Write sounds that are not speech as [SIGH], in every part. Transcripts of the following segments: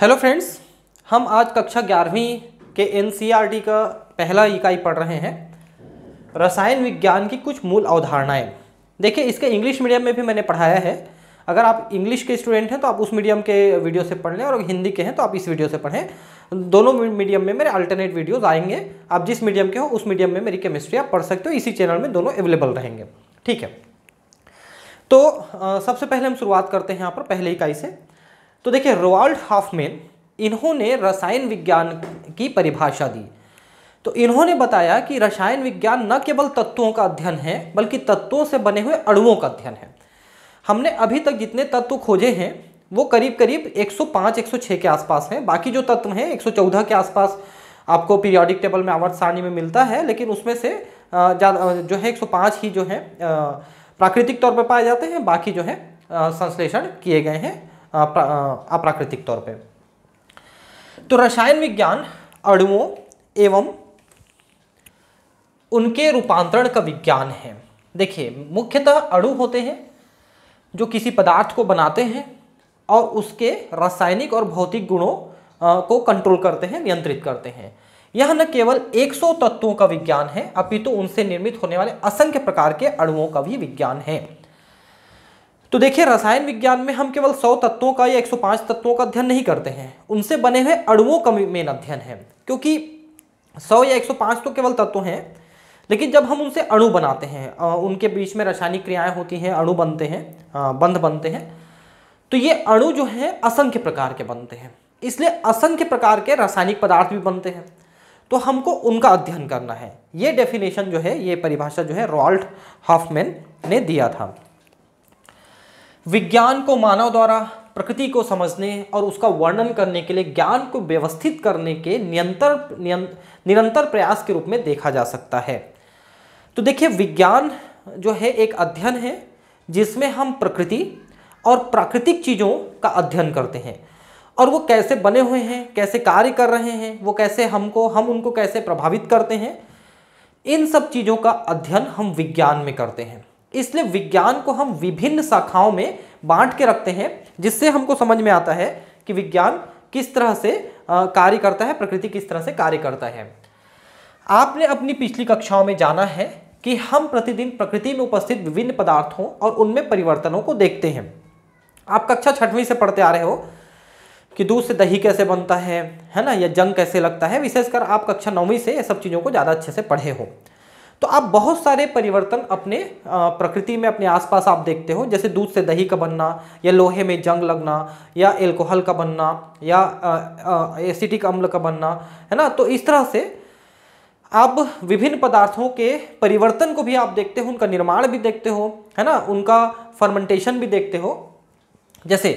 Hello friends हम आज कक्षा ग्यारहवीं के एनसीईआरटी e का पहला इकाई पढ़ रहे हैं रसायन विज्ञान की कुछ मूल अवधारणाएं देखिए इसके इंग्लिश मीडियम में भी मैंने पढ़ाया है अगर आप इंग्लिश के स्टूडेंट हैं तो आप उस मीडियम के वीडियो से पढ़ लें और हिंदी के हैं तो आप इस वीडियो से पढ़ें दोनों मीडियम में मेरे अल्टरनेट वीडियोज़ आएंगे आप जिस मीडियम के हो उस मीडियम में मेरी केमिस्ट्री आप पढ़ सकते हो इसी चैनल में दोनों अवेलेबल रहेंगे ठीक है तो सबसे पहले हम शुरुआत करते हैं यहाँ पर पहले इकाई से तो देखिए रोवाल्ड हाफमेन इन्होंने रसायन विज्ञान की परिभाषा दी तो इन्होंने बताया कि रसायन विज्ञान न केवल तत्वों का अध्ययन है बल्कि तत्वों से बने हुए अणुओं का अध्ययन है हमने अभी तक जितने तत्व खोजे हैं वो करीब करीब 105 106 के आसपास हैं बाकी जो तत्व हैं 114 के आसपास आपको पीरियोडिक टेबल में आवर्त सारणी में मिलता है लेकिन उसमें से ज़्यादा जो है 105 ही जो है प्राकृतिक तौर पर पाए जाते हैं बाकी जो है संश्लेषण किए गए हैं अप्राकृतिक तौर पे तो रसायन विज्ञान अणुओं एवं उनके रूपांतरण का विज्ञान है देखिए मुख्यतः अणु होते हैं जो किसी पदार्थ को बनाते हैं और उसके रासायनिक और भौतिक गुणों को कंट्रोल करते हैं नियंत्रित करते हैं यह न केवल 100 तत्वों का विज्ञान है अपितु तो उनसे निर्मित होने वाले असंख्य प्रकार के अणुओं का भी विज्ञान है तो देखिए रसायन विज्ञान में हम केवल 100 तत्वों का या 105 तत्वों का अध्ययन नहीं करते हैं उनसे बने हुए अणुओं का मेन अध्ययन है क्योंकि 100 या 105 तो केवल तत्व हैं लेकिन जब हम उनसे अणु बनाते हैं उनके बीच में रासायनिक क्रियाएं होती हैं अणु बनते हैं बंध बनते हैं तो ये अणु जो है असंख्य प्रकार के बनते हैं इसलिए असंख्य प्रकार के रासायनिक पदार्थ भी बनते हैं तो हमको उनका अध्ययन करना है ये डेफिनेशन जो है ये परिभाषा जो है रॉल्ट हॉफमैन ने दिया था विज्ञान को मानव द्वारा प्रकृति को समझने और उसका वर्णन करने के लिए ज्ञान को व्यवस्थित करने के नियंत्र निरंतर प्रयास के रूप में देखा जा सकता है तो देखिए विज्ञान जो है एक अध्ययन है जिसमें हम प्रकृति और प्राकृतिक चीज़ों का अध्ययन करते हैं और वो कैसे बने हुए हैं कैसे कार्य कर रहे हैं वो कैसे हमको हम उनको कैसे प्रभावित करते हैं इन सब चीज़ों का अध्ययन हम विज्ञान में करते हैं इसलिए विज्ञान को हम विभिन्न शाखाओं में बांट के रखते हैं जिससे हमको समझ में आता है कि विज्ञान किस तरह से कार्य करता है प्रकृति किस तरह से कार्य करता है आपने अपनी पिछली कक्षाओं में जाना है कि हम प्रतिदिन प्रकृति में उपस्थित विभिन्न पदार्थों और उनमें परिवर्तनों को देखते हैं आप कक्षा छठवीं से पढ़ते आ रहे हो कि दूध से दही कैसे बनता है है ना या जंग कैसे लगता है विशेषकर आप कक्षा नौवीं से ये सब चीज़ों को ज़्यादा अच्छे से पढ़े हो तो आप बहुत सारे परिवर्तन अपने प्रकृति में अपने आसपास आप देखते हो जैसे दूध से दही का बनना या लोहे में जंग लगना या एल्कोहल का बनना या एसिटिक अम्ल का बनना है ना तो इस तरह से आप विभिन्न पदार्थों के परिवर्तन को भी आप देखते हो उनका निर्माण भी देखते हो है ना उनका फर्मेंटेशन भी देखते हो जैसे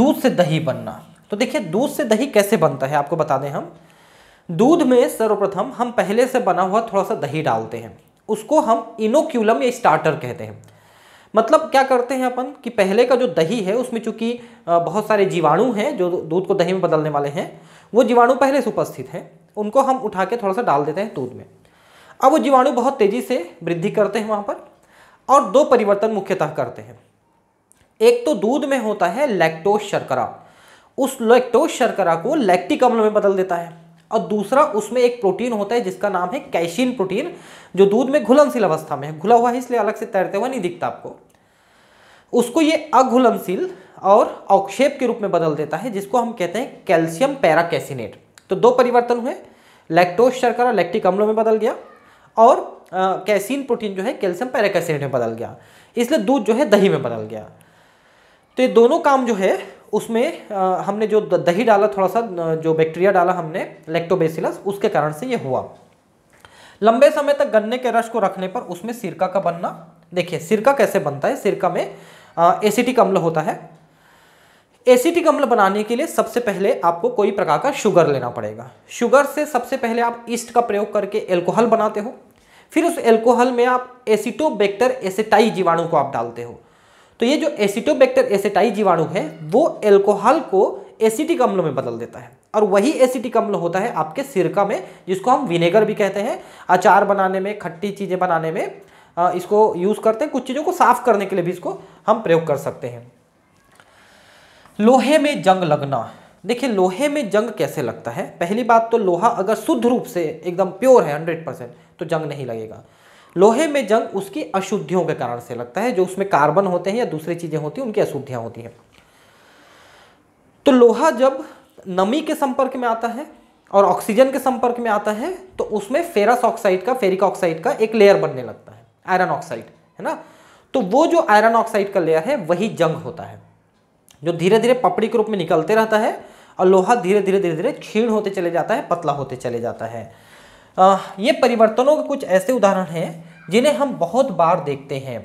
दूध से दही बनना तो देखिए दूध से दही कैसे बनता है आपको बता दें हम दूध में सर्वप्रथम हम पहले से बना हुआ थोड़ा सा दही डालते हैं उसको हम इनोक्यूलम या स्टार्टर कहते हैं मतलब क्या करते हैं अपन कि पहले का जो दही है उसमें चूंकि बहुत सारे जीवाणु हैं जो दूध को दही में बदलने वाले हैं वो जीवाणु पहले से उपस्थित हैं उनको हम उठा के थोड़ा सा डाल देते हैं दूध में अब वो जीवाणु बहुत तेज़ी से वृद्धि करते हैं वहाँ पर और दो परिवर्तन मुख्यतः करते हैं एक तो दूध में होता है लैक्टोज शर्करा उस लैक्टोज शर्करा को लैक्टिक अम्ल में बदल देता है और दूसरा उसमें एक प्रोटीन होता है जिसका नाम है कैशिन प्रोटीन जो दूध में घुलनशील अवस्था में है घुला हुआ है इसलिए अलग से तैरते हुए नहीं दिखता आपको उसको ये अघुलनशील और अवक्षेप के रूप में बदल देता है जिसको हम कहते हैं कैल्शियम पैराकैसिनेट तो दो परिवर्तन हुए लैक्टोज शर्करा लैक्टिक अम्लों में बदल गया और कैसिन कैसीन प्रोटीन जो है कैल्शियम पैराकैसिनेट में बदल गया इसलिए दूध जो है दही में बदल गया तो ये दोनों काम जो है उसमें हमने जो दही डाला थोड़ा सा जो बैक्टीरिया डाला हमने लेक्टोबेसिलस उसके कारण से ये हुआ लंबे समय तक गन्ने के रस को रखने पर उसमें सिरका का बनना देखिए सिरका कैसे बनता है सिरका में एसिटिक अम्ल होता है एसिटिक अम्ल बनाने के लिए सबसे पहले आपको कोई प्रकार का शुगर लेना पड़ेगा शुगर से सबसे पहले आप ईस्ट का प्रयोग करके एल्कोहल बनाते हो फिर उस एल्कोहल में आप एसिटोबैक्टर एसिटाई जीवाणु को आप डालते हो तो ये जो एसिटोबैक्टर एसिटाई जीवाणु है वो एल्कोहल को एसिटिक अम्ल में बदल देता है और वही एसिटिक अम्ल होता है आपके सिरका में जिसको हम विनेगर भी कहते हैं अचार बनाने में खट्टी चीज़ें बनाने में इसको यूज़ करते हैं कुछ चीज़ों को साफ करने के लिए भी इसको हम प्रयोग कर सकते हैं लोहे में जंग लगना देखिए लोहे में जंग कैसे लगता है पहली बात तो लोहा अगर शुद्ध रूप से एकदम प्योर है हंड्रेड परसेंट तो जंग नहीं लगेगा लोहे में जंग उसकी अशुद्धियों के कारण से लगता है जो उसमें कार्बन होते हैं या दूसरी चीज़ें होती हैं उनकी अशुद्धियां होती हैं तो लोहा जब नमी के संपर्क में आता है और ऑक्सीजन के संपर्क में आता है तो उसमें फेरस ऑक्साइड का फेरिक ऑक्साइड का एक लेयर बनने लगता है आयरन ऑक्साइड है ना तो वो जो आयरन ऑक्साइड का लेयर है वही जंग होता है जो धीरे धीरे पपड़ी के रूप में निकलते रहता है और लोहा धीरे धीरे धीरे धीरे क्षीण होते चले जाता है पतला होते चले जाता है ये परिवर्तनों के कुछ ऐसे उदाहरण हैं जिन्हें हम बहुत बार देखते हैं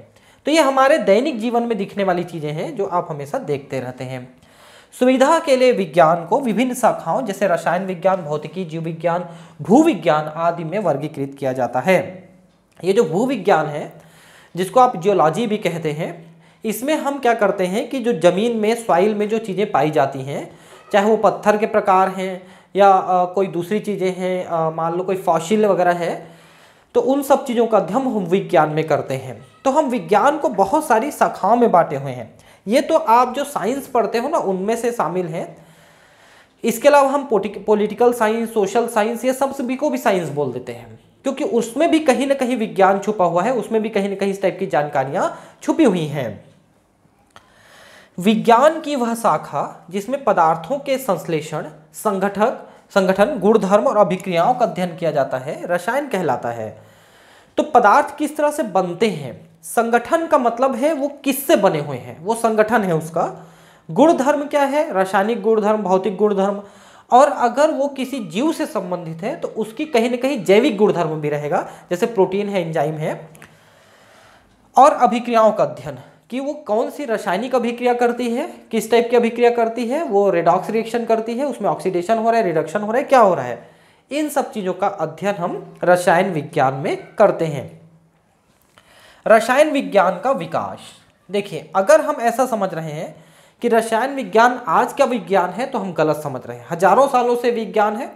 तो ये हमारे दैनिक जीवन में दिखने वाली चीज़ें हैं जो आप हमेशा देखते रहते हैं सुविधा के लिए विज्ञान को विभिन्न शाखाओं जैसे रसायन विज्ञान भौतिकी जीव विज्ञान भूविज्ञान आदि में वर्गीकृत किया जाता है ये जो भू विज्ञान है जिसको आप जियोलॉजी भी कहते हैं इसमें हम क्या करते हैं कि जो ज़मीन में सॉइल में जो चीज़ें पाई जाती हैं चाहे वो पत्थर के प्रकार हैं या कोई दूसरी चीज़ें हैं मान लो कोई फौशिल वगैरह है तो उन सब चीज़ों का अध्ययन हम विज्ञान में करते हैं तो हम विज्ञान को बहुत सारी शाखाओं में बांटे हुए हैं ये तो आप जो साइंस पढ़ते हो ना उनमें से शामिल हैं इसके अलावा हम पोलिटिकल साइंस सोशल साइंस ये सब सभी को भी साइंस बोल देते हैं क्योंकि उसमें भी कहीं ना कहीं विज्ञान छुपा हुआ है उसमें भी कहीं ना कहीं इस टाइप की जानकारियाँ छुपी हुई हैं विज्ञान की वह शाखा जिसमें पदार्थों के संश्लेषण संगठक संगठन गुणधर्म और अभिक्रियाओं का अध्ययन किया जाता है रसायन कहलाता है तो पदार्थ किस तरह से बनते हैं संगठन का मतलब है वो किससे बने हुए हैं वो संगठन है उसका गुणधर्म क्या है रासायनिक गुणधर्म भौतिक गुणधर्म और अगर वो किसी जीव से संबंधित है तो उसकी कहीं ना कहीं जैविक गुणधर्म भी रहेगा जैसे प्रोटीन है एंजाइम है और अभिक्रियाओं का अध्ययन कि वो कौन सी रासायनिक अभिक्रिया करती है किस टाइप की अभिक्रिया करती है वो रेडॉक्स रिएक्शन करती है उसमें ऑक्सीडेशन हो रहा है रिडक्शन हो रहा है क्या हो रहा है इन सब चीज़ों का अध्ययन हम रसायन विज्ञान में करते हैं रसायन विज्ञान का विकास देखिए अगर हम ऐसा समझ रहे हैं कि रसायन विज्ञान आज का विज्ञान है तो हम गलत समझ रहे हैं हजारों सालों से विज्ञान है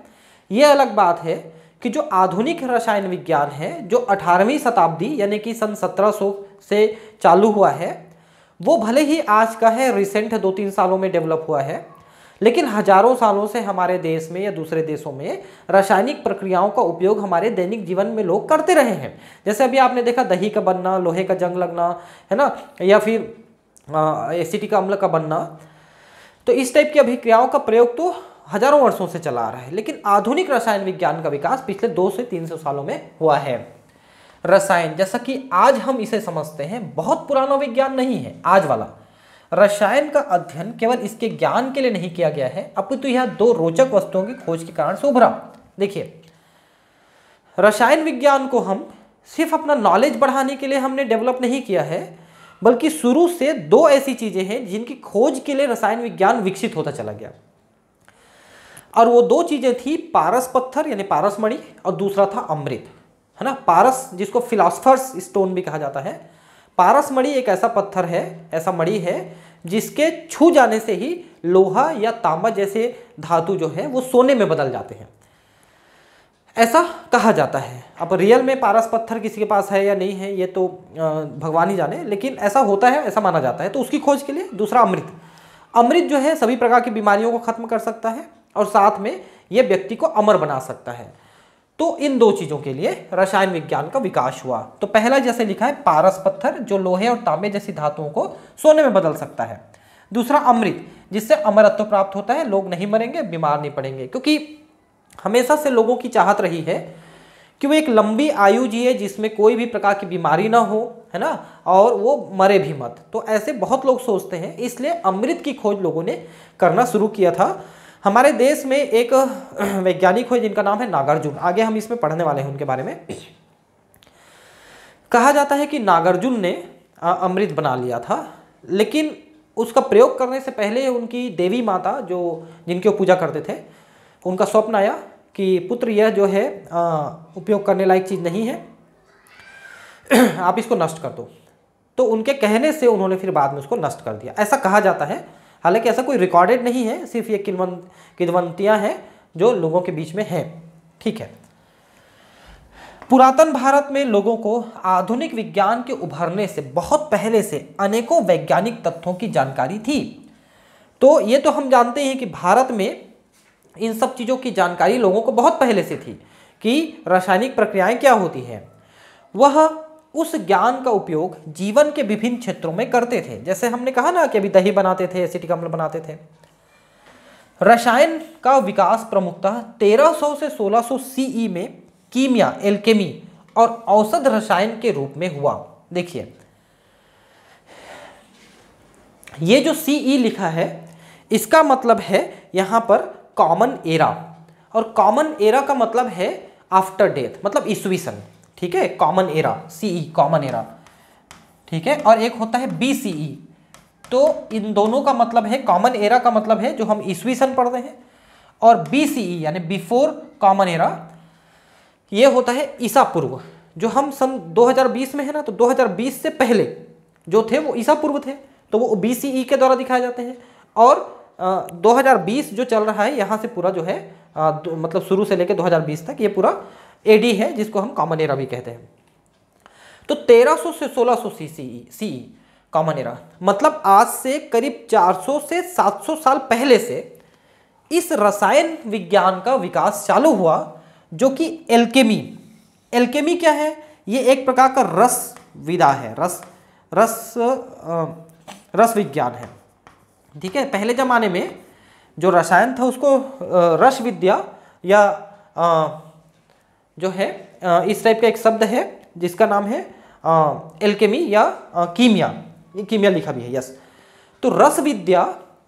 यह अलग बात है कि जो आधुनिक रसायन विज्ञान है जो 18वीं शताब्दी यानी कि सन सत्रह से चालू हुआ है वो भले ही आज का है रिसेंट दो तीन सालों में डेवलप हुआ है लेकिन हजारों सालों से हमारे देश में या दूसरे देशों में रासायनिक प्रक्रियाओं का उपयोग हमारे दैनिक जीवन में लोग करते रहे हैं जैसे अभी आपने देखा दही का बनना लोहे का जंग लगना है ना या फिर का अम्ल का बनना तो इस टाइप की अभिक्रियाओं का प्रयोग तो हजारों वर्षों से चला आ रहा है लेकिन आधुनिक रसायन विज्ञान का विकास पिछले दो से तीन सौ सालों में हुआ है रसायन जैसा कि आज हम इसे समझते हैं बहुत पुराना विज्ञान नहीं है आज वाला रसायन का अध्ययन केवल इसके ज्ञान के लिए नहीं किया गया है अपितु यह दो रोचक वस्तुओं की खोज के कारण से उभरा देखिए रसायन विज्ञान को हम सिर्फ अपना नॉलेज बढ़ाने के लिए हमने डेवलप नहीं किया है बल्कि शुरू से दो ऐसी चीज़ें हैं जिनकी खोज के लिए रसायन विज्ञान विकसित होता चला गया और वो दो चीज़ें थी पारस पत्थर यानी पारस मणि और दूसरा था अमृत है ना पारस जिसको फिलासफर्स स्टोन भी कहा जाता है पारस मणि एक ऐसा पत्थर है ऐसा मड़ी है जिसके छू जाने से ही लोहा या तांबा जैसे धातु जो है वो सोने में बदल जाते हैं ऐसा कहा जाता है अब रियल में पारस पत्थर किसी के पास है या नहीं है ये तो भगवान ही जाने लेकिन ऐसा होता है ऐसा माना जाता है तो उसकी खोज के लिए दूसरा अमृत अमृत जो है सभी प्रकार की बीमारियों को खत्म कर सकता है और साथ में ये व्यक्ति को अमर बना सकता है तो इन दो चीज़ों के लिए रसायन विज्ञान का विकास हुआ तो पहला जैसे लिखा है पारस पत्थर जो लोहे और तांबे जैसी धातुओं को सोने में बदल सकता है दूसरा अमृत जिससे अमरत्व प्राप्त होता है लोग नहीं मरेंगे बीमार नहीं पड़ेंगे क्योंकि हमेशा से लोगों की चाहत रही है कि वो एक लंबी आयु जिए जिसमें कोई भी प्रकार की बीमारी ना हो है ना और वो मरे भी मत तो ऐसे बहुत लोग सोचते हैं इसलिए अमृत की खोज लोगों ने करना शुरू किया था हमारे देश में एक [CLEARS THROAT] वैज्ञानिक हुए जिनका नाम है नागार्जुन आगे हम इसमें पढ़ने वाले हैं उनके बारे में कहा जाता है कि नागार्जुन ने अमृत बना लिया था लेकिन उसका प्रयोग करने से पहले उनकी देवी माता जो जिनकी वो पूजा करते थे उनका स्वप्न आया कि पुत्र यह जो है उपयोग करने लायक चीज़ नहीं है [CLEARS THROAT] आप इसको नष्ट कर दो तो उनके कहने से उन्होंने फिर बाद में उसको नष्ट कर दिया ऐसा कहा जाता है हालांकि ऐसा कोई रिकॉर्डेड नहीं है सिर्फ ये किदवंत किदवंतियाँ हैं जो लोगों के बीच में हैं ठीक है पुरातन भारत में लोगों को आधुनिक विज्ञान के उभरने से बहुत पहले से अनेकों वैज्ञानिक तथ्यों की जानकारी थी तो ये तो हम जानते हैं कि भारत में इन सब चीज़ों की जानकारी लोगों को बहुत पहले से थी कि रासायनिक प्रक्रियाएं क्या होती हैं वह उस ज्ञान का उपयोग जीवन के विभिन्न क्षेत्रों में करते थे जैसे हमने कहा ना कि अभी दही बनाते थे एसिटिक अम्ल बनाते थे रसायन का विकास प्रमुखता 1300 से 1600 सीई e में कीमिया एल्केमी और औषध रसायन के रूप में हुआ देखिए ये जो सीई e लिखा है इसका मतलब है यहां पर कॉमन एरा और कॉमन एरा का मतलब है आफ्टर डेथ मतलब ईस्वी सन ठीक है common era CE common era ठीक है और एक होता है बी बीसीई e. तो इन दोनों का मतलब है कॉमन एरा का मतलब है जो हम ईस्वी सन पढ़ रहे हैं और बी बीसीई e, यानी बिफोर कॉमन एरा ये होता है ईसा पूर्व जो हम सन 2020 में है ना तो 2020 से पहले जो थे वो ईसा पूर्व थे तो वो बी सी ई के द्वारा दिखाए जाते हैं और आ, 2020 जो चल रहा है यहाँ से पूरा जो है आ, मतलब शुरू से लेकर 2020 तक ये पूरा एडी है जिसको हम कॉमन एरा भी कहते हैं तो 1300 से 1600 सौ सी सी कॉमन एरा मतलब आज से करीब 400 से 700 साल पहले से इस रसायन विज्ञान का विकास चालू हुआ जो कि एल्केमी एल्केमी क्या है ये एक प्रकार का रस विदा है रस रस रस विज्ञान है ठीक है पहले ज़माने में जो रसायन था उसको रस विद्या या आ, जो है इस टाइप का एक शब्द है जिसका नाम है एल्केमी या कीमिया ये कीमिया लिखा भी है यस तो रस विद्या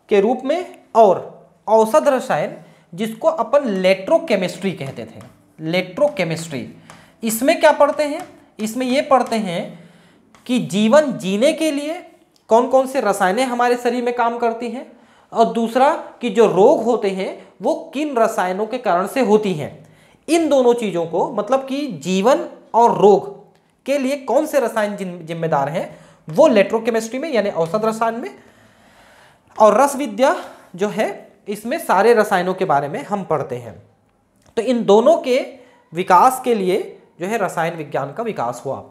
के रूप में और औसत रसायन जिसको अपन लेट्रोकेमिस्ट्री कहते थे लेट्रोकेमिस्ट्री इसमें क्या पढ़ते हैं इसमें ये पढ़ते हैं कि जीवन जीने के लिए कौन कौन से रसायनें हमारे शरीर में काम करती हैं और दूसरा कि जो रोग होते हैं वो किन रसायनों के कारण से होती हैं इन दोनों चीज़ों को मतलब कि जीवन और रोग के लिए कौन से रसायन जिम्मेदार हैं वो लेट्रोकेमिस्ट्री में यानी औसत रसायन में और रस विद्या जो है इसमें सारे रसायनों के बारे में हम पढ़ते हैं तो इन दोनों के विकास के लिए जो है रसायन विज्ञान का विकास हुआ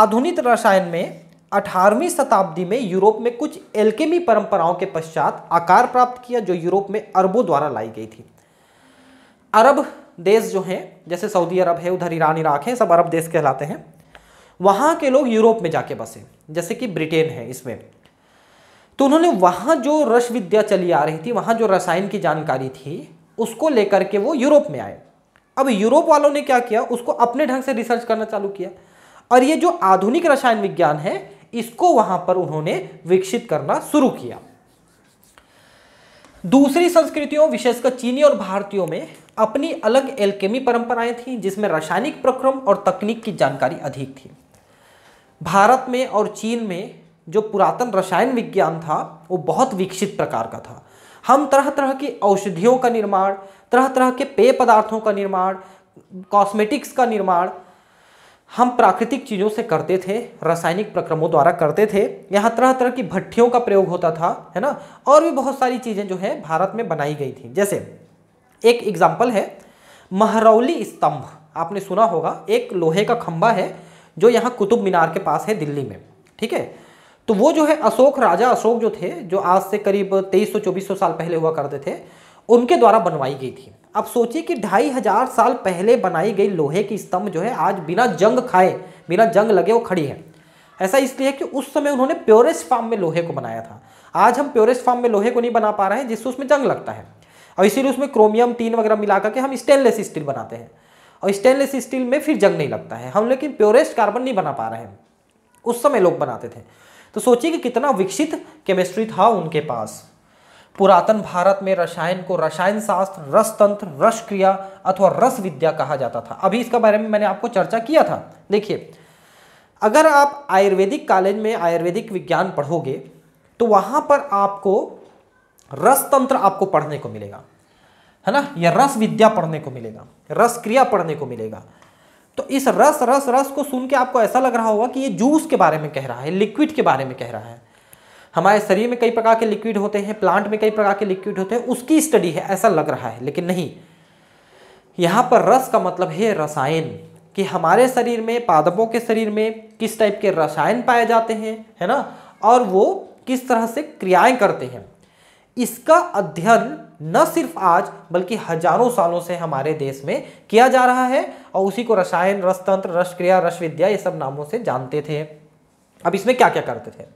आधुनिक रसायन में 18वीं शताब्दी में यूरोप में कुछ एल्केमी परंपराओं के पश्चात आकार प्राप्त किया जो यूरोप में अरबों द्वारा लाई गई थी अरब देश जो हैं जैसे सऊदी अरब है उधर ईरान इराक है सब अरब देश कहलाते हैं वहाँ के लोग यूरोप में जाके बसे जैसे कि ब्रिटेन है इसमें तो उन्होंने वहाँ जो रस विद्या चली आ रही थी वहाँ जो रसायन की जानकारी थी उसको लेकर के वो यूरोप में आए अब यूरोप वालों ने क्या किया उसको अपने ढंग से रिसर्च करना चालू किया और ये जो आधुनिक रसायन विज्ञान है इसको वहां पर उन्होंने विकसित करना शुरू किया दूसरी संस्कृतियों विशेषकर चीनी और भारतीयों में अपनी अलग एल्केमी परंपराएं थीं जिसमें रासायनिक प्रक्रम और तकनीक की जानकारी अधिक थी भारत में और चीन में जो पुरातन रसायन विज्ञान था वो बहुत विकसित प्रकार का था हम तरह तरह की औषधियों का निर्माण तरह तरह के पेय पदार्थों का निर्माण कॉस्मेटिक्स का निर्माण हम प्राकृतिक चीज़ों से करते थे रासायनिक प्रक्रमों द्वारा करते थे यहाँ तरह तरह की भट्टियों का प्रयोग होता था है ना और भी बहुत सारी चीज़ें जो है भारत में बनाई गई थी जैसे एक एग्जाम्पल है महरौली स्तंभ आपने सुना होगा एक लोहे का खंबा है जो यहाँ कुतुब मीनार के पास है दिल्ली में ठीक है तो वो जो है अशोक राजा अशोक जो थे जो आज से करीब 2300-2400 साल पहले हुआ करते थे उनके द्वारा बनवाई गई थी अब सोचिए कि ढाई हजार साल पहले बनाई गई लोहे की स्तंभ जो है आज बिना जंग खाए बिना जंग लगे वो खड़ी है ऐसा इसलिए है कि उस समय उन्होंने प्योरेस्ट फार्म में लोहे को बनाया था आज हम प्योरेस्ट फार्म में लोहे को नहीं बना पा रहे हैं जिससे उसमें जंग लगता है और इसीलिए उसमें क्रोमियम तीन वगैरह मिला करके हम स्टेनलेस स्टील बनाते हैं और स्टेनलेस स्टील में फिर जंग नहीं लगता है हम लेकिन प्योरेस्ट कार्बन नहीं बना पा रहे हैं उस समय लोग बनाते थे तो सोचिए कि कितना विकसित केमिस्ट्री था उनके पास पुरातन भारत में रसायन को रसायन शास्त्र रस तंत्र रस क्रिया अथवा रस विद्या कहा जाता था अभी इसका बारे में मैंने आपको चर्चा किया था देखिए अगर आप आयुर्वेदिक कॉलेज में आयुर्वेदिक विज्ञान पढ़ोगे तो वहाँ पर आपको रस तंत्र आपको पढ़ने को मिलेगा है ना या रस विद्या पढ़ने को मिलेगा रस क्रिया पढ़ने को मिलेगा तो इस रस रस रस को सुन के आपको ऐसा लग रहा होगा कि ये जूस के बारे में कह रहा है लिक्विड के बारे में कह रहा है हमारे शरीर में कई प्रकार के लिक्विड होते हैं प्लांट में कई प्रकार के लिक्विड होते हैं उसकी स्टडी है ऐसा लग रहा है लेकिन नहीं यहाँ पर रस का मतलब है रसायन कि हमारे शरीर में पादपों के शरीर में किस टाइप के रसायन पाए जाते हैं है ना और वो किस तरह से क्रियाएँ करते हैं इसका अध्ययन न सिर्फ आज बल्कि हजारों सालों से हमारे देश में किया जा रहा है और उसी को रसायन रसतंत्र रसक्रिया रस विद्या ये सब नामों से जानते थे अब इसमें क्या क्या करते थे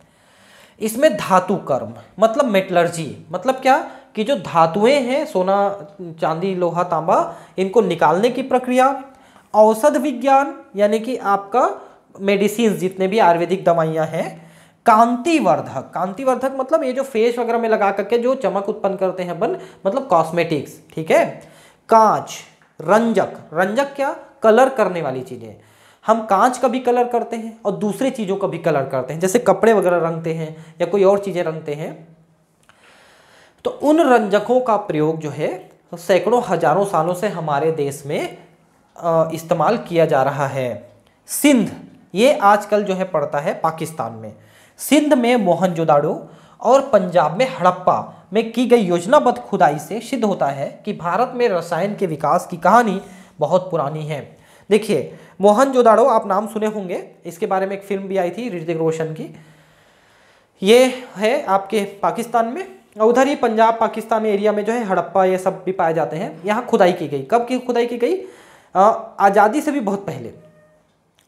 इसमें धातु कर्म मतलब मेटलर्जी मतलब क्या कि जो धातुएं हैं सोना चांदी लोहा तांबा इनको निकालने की प्रक्रिया औषध विज्ञान यानी कि आपका मेडिसिन जितने भी आयुर्वेदिक दवाइयाँ हैं कांतिवर्धक कांतिवर्धक मतलब ये जो फेस वगैरह में लगा करके जो चमक उत्पन्न करते हैं बन मतलब कॉस्मेटिक्स ठीक है कांच रंजक रंजक क्या कलर करने वाली चीज़ें हम कांच का भी कलर करते हैं और दूसरे चीज़ों का भी कलर करते हैं जैसे कपड़े वगैरह रंगते हैं या कोई और चीज़ें रंगते हैं तो उन रंजकों का प्रयोग जो है सैकड़ों हजारों सालों से हमारे देश में इस्तेमाल किया जा रहा है सिंध ये आजकल जो है पड़ता है पाकिस्तान में सिंध में मोहनजोदाड़ो और पंजाब में हड़प्पा में की गई योजनाबद्ध खुदाई से सिद्ध होता है कि भारत में रसायन के विकास की कहानी बहुत पुरानी है देखिए मोहनजोदाड़ो आप नाम सुने होंगे इसके बारे में एक फिल्म भी आई थी ऋतिक रोशन की ये है आपके पाकिस्तान में और उधर ही पंजाब पाकिस्तान एरिया में जो है हड़प्पा ये सब भी पाए जाते हैं यहाँ खुदाई की गई कब की खुदाई की गई आज़ादी से भी बहुत पहले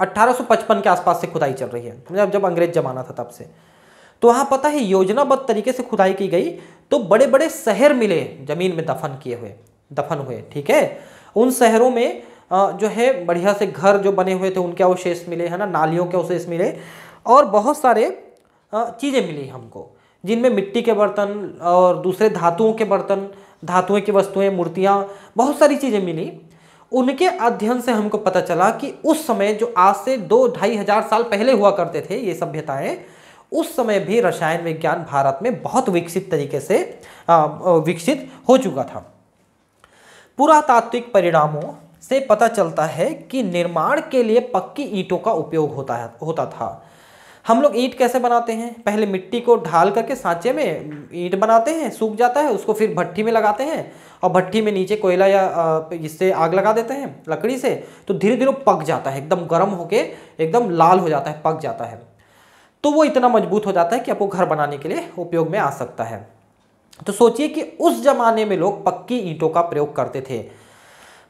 1855 के आसपास से खुदाई चल रही है मतलब जब अंग्रेज जमाना था तब से तो वहाँ पता है योजनाबद्ध तरीके से खुदाई की गई तो बड़े बड़े शहर मिले जमीन में दफन किए हुए दफन हुए ठीक है उन शहरों में जो है बढ़िया से घर जो बने हुए थे उनके अवशेष मिले है ना नालियों के अवशेष मिले और बहुत सारे चीज़ें मिली हमको जिनमें मिट्टी के बर्तन और दूसरे धातुओं के बर्तन धातुएं की वस्तुएं मूर्तियाँ बहुत सारी चीज़ें मिली उनके अध्ययन से हमको पता चला कि उस समय जो आज से दो ढाई हजार साल पहले हुआ करते थे ये सभ्यताएं उस समय भी रसायन विज्ञान भारत में बहुत विकसित तरीके से विकसित हो चुका था पुरातात्विक परिणामों से पता चलता है कि निर्माण के लिए पक्की ईंटों का उपयोग होता है होता था हम लोग ईंट कैसे बनाते हैं पहले मिट्टी को ढाल करके सांचे में ईंट बनाते हैं सूख जाता है उसको फिर भट्टी में लगाते हैं और भट्टी में नीचे कोयला या इससे आग लगा देते हैं लकड़ी से तो धीरे धीरे पक जाता है एकदम गर्म होके एकदम लाल हो जाता है पक जाता है तो वो इतना मजबूत हो जाता है कि आपको घर बनाने के लिए उपयोग में आ सकता है तो सोचिए कि उस ज़माने में लोग पक्की ईंटों का प्रयोग करते थे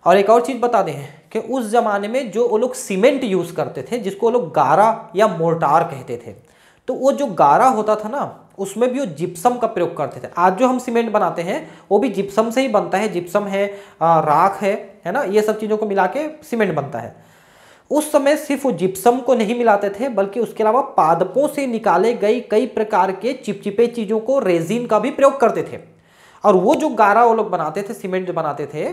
और एक और चीज़ बता दें कि उस ज़माने में जो वो लोग सीमेंट यूज़ करते थे जिसको वो लोग गारा या मोर्टार कहते थे तो वो जो गारा होता था ना उसमें भी वो जिप्सम का प्रयोग करते थे आज जो हम सीमेंट बनाते हैं वो भी जिप्सम से ही बनता है जिप्सम है राख है है ना ये सब चीज़ों को मिला के सीमेंट बनता है उस समय सिर्फ वो जिप्सम को नहीं मिलाते थे बल्कि उसके अलावा पादपों से निकाले गई कई प्रकार के चिपचिपे चीज़ों को रेजिन का भी प्रयोग करते थे और वो जो गारा वो लोग बनाते थे सीमेंट जो बनाते थे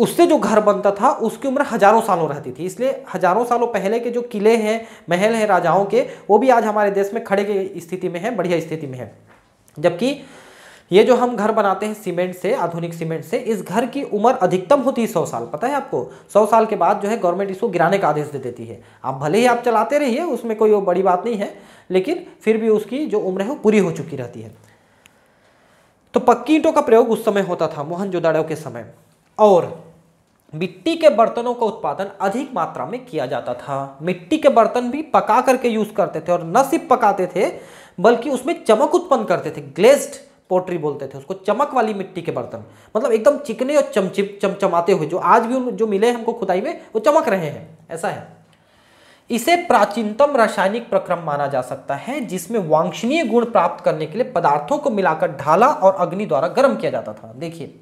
उससे जो घर बनता था उसकी उम्र हजारों सालों रहती थी इसलिए हजारों सालों पहले के जो किले हैं महल हैं राजाओं के वो भी आज हमारे देश में खड़े की स्थिति में है बढ़िया स्थिति में है जबकि ये जो हम घर बनाते हैं सीमेंट से आधुनिक सीमेंट से इस घर की उम्र अधिकतम होती है सौ साल पता है आपको सौ साल के बाद जो है गवर्नमेंट इसको गिराने का आदेश दे देती है आप भले ही आप चलाते रहिए उसमें कोई बड़ी बात नहीं है लेकिन फिर भी उसकी जो उम्र है वो पूरी हो चुकी रहती है तो पक्की ईंटों का प्रयोग उस समय होता था मोहन के समय और मिट्टी के बर्तनों का उत्पादन अधिक मात्रा में किया जाता था मिट्टी के बर्तन भी पका करके यूज करते थे और न सिर्फ पकाते थे बल्कि उसमें चमक उत्पन्न करते थे ग्लेस्ड पोट्री बोलते थे उसको चमक वाली मिट्टी के बर्तन मतलब एकदम चिकने और चमचिप चमचमाते हुए जो आज भी उन जो मिले हैं हमको खुदाई में वो चमक रहे हैं ऐसा है इसे प्राचीनतम रासायनिक प्रक्रम माना जा सकता है जिसमें वांछनीय गुण प्राप्त करने के लिए पदार्थों को मिलाकर ढाला और अग्नि द्वारा गर्म किया जाता था देखिए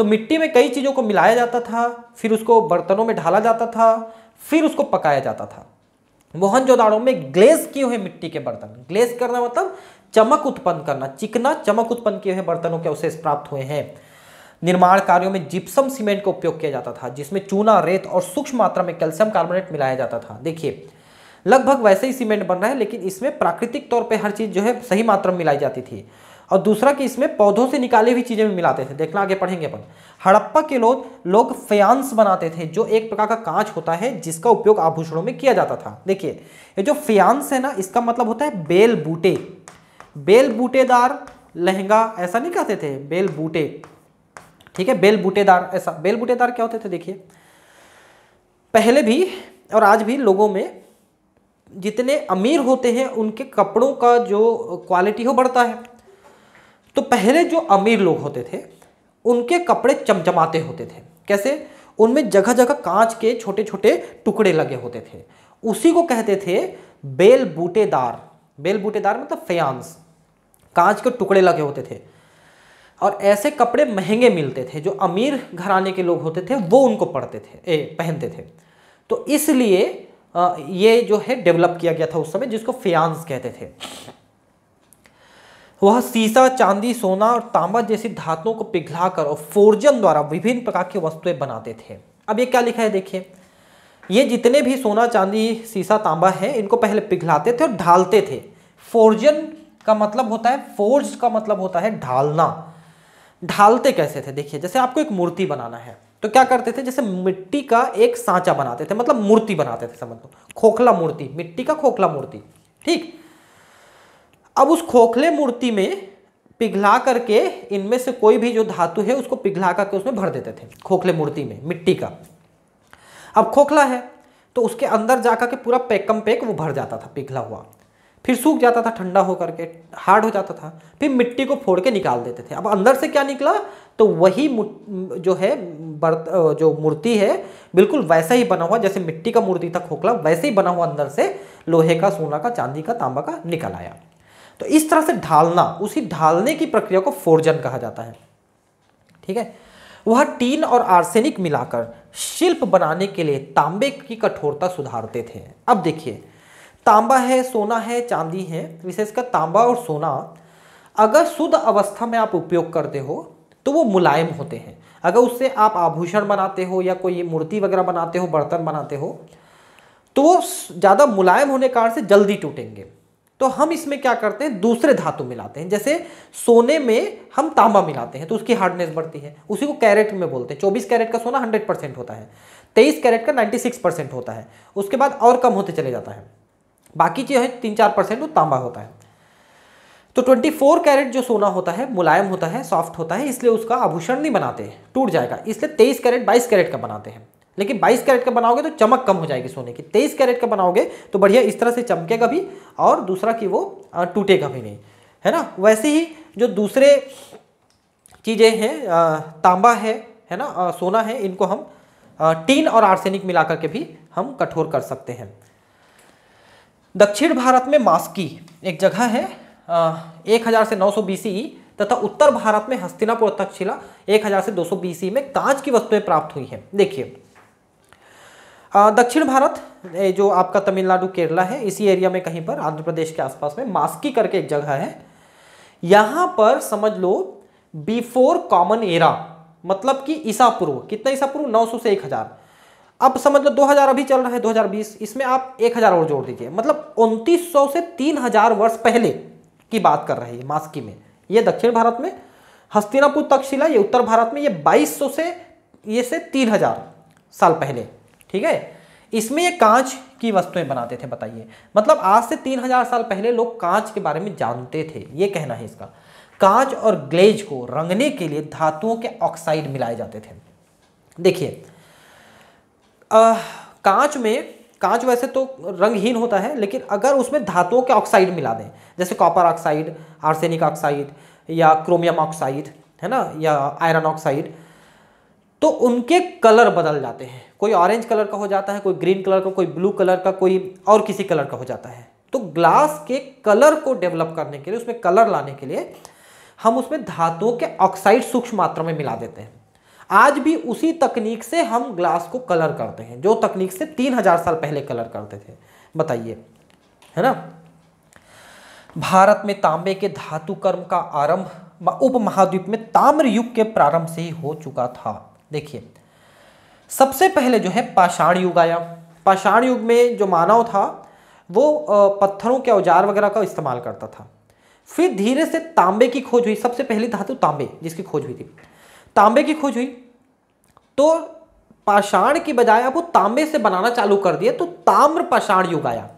तो मिट्टी में कई चीज़ों को मिलाया जाता था फिर उसको बर्तनों में ढाला जाता था फिर उसको पकाया जाता था मोहनजोदाड़ो में ग्लेस किए हुए मिट्टी के बर्तन ग्लेस करना मतलब चमक उत्पन्न करना चिकना चमक उत्पन्न किए हुए बर्तनों के अवशेष प्राप्त हुए हैं निर्माण कार्यों में जिप्सम सीमेंट का उपयोग किया जाता था जिसमें चूना रेत और सूक्ष्म मात्रा में कैल्शियम कार्बोनेट मिलाया जाता था देखिए लगभग वैसे ही सीमेंट बन रहा है लेकिन इसमें प्राकृतिक तौर पर हर चीज़ जो है सही मात्रा में मिलाई जाती थी और दूसरा कि इसमें पौधों से निकाली हुई चीज़ें भी मिलाते थे देखना आगे पढ़ेंगे अपन हड़प्पा के लोग लोग फ्यांस बनाते थे जो एक प्रकार का कांच होता है जिसका उपयोग आभूषणों में किया जाता था देखिए ये जो फयांस है ना इसका मतलब होता है बेल बूटे बेल बूटेदार लहंगा ऐसा नहीं कहते थे बेल बूटे ठीक है बेल बूटेदार ऐसा बेल बूटेदार क्या होते थे देखिए पहले भी और आज भी लोगों में जितने अमीर होते हैं उनके कपड़ों का जो क्वालिटी हो बढ़ता है तो पहले जो अमीर लोग होते थे उनके कपड़े चमचमाते होते थे कैसे उनमें जगह जगह कांच के छोटे छोटे टुकड़े लगे होते थे उसी को कहते थे बेल बूटेदार बेल बूटेदार मतलब फयांस कांच के टुकड़े लगे होते थे और ऐसे कपड़े महंगे मिलते थे जो अमीर घराने के लोग होते थे वो उनको पढ़ते थे ए, पहनते थे तो इसलिए ये जो है डेवलप किया गया था उस समय जिसको फयांस कहते थे वह सीसा चांदी सोना और तांबा जैसी धातुओं को पिघलाकर और फोर्जन द्वारा विभिन्न प्रकार की वस्तुएं बनाते थे अब ये क्या लिखा है देखिए ये जितने भी सोना चांदी सीसा तांबा है इनको पहले पिघलाते थे और ढालते थे फोर्जन का मतलब होता है फोर्ज का मतलब होता है ढालना ढालते कैसे थे देखिए जैसे आपको एक मूर्ति बनाना है तो क्या करते थे जैसे मिट्टी का एक सांचा बनाते थे मतलब मूर्ति बनाते थे समझ लो खोखला मूर्ति मिट्टी का खोखला मूर्ति ठीक अब उस खोखले मूर्ति में पिघला करके इनमें से कोई भी जो धातु है उसको पिघला करके उसमें भर देते थे खोखले मूर्ति में मिट्टी का अब खोखला है तो उसके अंदर जा के पूरा पैकम पैक वो भर जाता था पिघला हुआ फिर सूख जाता था ठंडा हो करके हार्ड हो जाता था फिर मिट्टी को फोड़ के निकाल देते थे अब अंदर से क्या निकला तो वही जो है बर्त जो मूर्ति है बिल्कुल वैसा ही बना हुआ जैसे मिट्टी का मूर्ति था खोखला वैसे ही बना हुआ अंदर से लोहे का सोना का चांदी का तांबा का निकल आया तो इस तरह से ढालना उसी ढालने की प्रक्रिया को फोर्जन कहा जाता है ठीक है वह टीन और आर्सेनिक मिलाकर शिल्प बनाने के लिए तांबे की कठोरता सुधारते थे अब देखिए तांबा है सोना है चांदी है विशेषकर तांबा और सोना अगर शुद्ध अवस्था में आप उपयोग करते हो तो वो मुलायम होते हैं अगर उससे आप आभूषण बनाते हो या कोई मूर्ति वगैरह बनाते हो बर्तन बनाते हो तो वो ज़्यादा मुलायम होने के कारण से जल्दी टूटेंगे तो हम इसमें क्या करते हैं दूसरे धातु मिलाते हैं जैसे सोने में हम तांबा मिलाते हैं तो उसकी हार्डनेस बढ़ती है उसी को कैरेट में बोलते हैं चौबीस कैरेट का सोना हंड्रेड परसेंट होता है तेईस कैरेट का नाइन्टी सिक्स परसेंट होता है उसके बाद और कम होते चले जाता है बाकी जो है तीन चार परसेंट वो तांबा होता है तो 24 कैरेट जो सोना होता है मुलायम होता है सॉफ्ट होता है इसलिए उसका आभूषण नहीं बनाते टूट जाएगा इसलिए 23 कैरेट 22 कैरेट का बनाते हैं लेकिन 22 कैरेट का बनाओगे तो चमक कम हो जाएगी सोने की 23 कैरेट का बनाओगे तो बढ़िया इस तरह से चमकेगा भी और दूसरा कि वो टूटेगा भी नहीं है ना वैसे ही जो दूसरे चीज़ें हैं तांबा है है ना आ, सोना है इनको हम आ, टीन और आर्सेनिक मिला करके भी हम कठोर कर सकते हैं दक्षिण भारत में मास्की एक जगह है एक हज़ार से नौ सौ तथा उत्तर भारत में हस्तिनापुर तक्षशिला एक से दो सौ में कांच की वस्तुएं प्राप्त हुई हैं देखिए दक्षिण भारत जो आपका तमिलनाडु केरला है इसी एरिया में कहीं पर आंध्र प्रदेश के आसपास में मास्की करके एक जगह है यहाँ पर समझ लो बिफोर कॉमन एरा मतलब कि ईसा पूर्व कितना ईसा पूर्व 900 से 1000 अब समझ लो 2000 अभी चल रहा है 2020 इसमें आप 1000 और जोड़ दीजिए मतलब 2900 से 3000 वर्ष पहले की बात कर रहे हैं मास्की में ये दक्षिण भारत में हस्तिनापुर तक्षशिला ये उत्तर भारत में ये 2200 से ये से 3000 साल पहले ठीक है इसमें ये कांच की वस्तुएं बनाते थे बताइए मतलब आज से तीन हजार साल पहले लोग कांच के बारे में जानते थे ये कहना है इसका कांच और ग्लेज को रंगने के लिए धातुओं के ऑक्साइड मिलाए जाते थे देखिए कांच में कांच वैसे तो रंगहीन होता है लेकिन अगर उसमें धातुओं के ऑक्साइड मिला दें जैसे कॉपर ऑक्साइड आर्सेनिक ऑक्साइड या क्रोमियम ऑक्साइड है ना या आयरन ऑक्साइड तो उनके कलर बदल जाते हैं कोई ऑरेंज कलर का हो जाता है कोई ग्रीन कलर का कोई ब्लू कलर का कोई और किसी कलर का हो जाता है तो ग्लास के कलर को डेवलप करने के लिए उसमें कलर लाने के लिए हम उसमें धातुओं के ऑक्साइड सूक्ष्म मात्रा में मिला देते हैं आज भी उसी तकनीक से हम ग्लास को कलर करते हैं जो तकनीक से तीन हजार साल पहले कलर करते थे बताइए है ना भारत में तांबे के धातु कर्म का आरंभ उप महाद्वीप में ताम्र युग के प्रारंभ से ही हो चुका था देखिए सबसे पहले जो है पाषाण युग आया पाषाण युग में जो मानव था वो पत्थरों के औजार वगैरह का इस्तेमाल करता था फिर धीरे से तांबे की खोज हुई सबसे पहली धातु तांबे जिसकी खोज हुई थी तांबे की खोज हुई तो पाषाण की बजाय अब वो तांबे से बनाना चालू कर दिया तो ताम्र पाषाण युग आया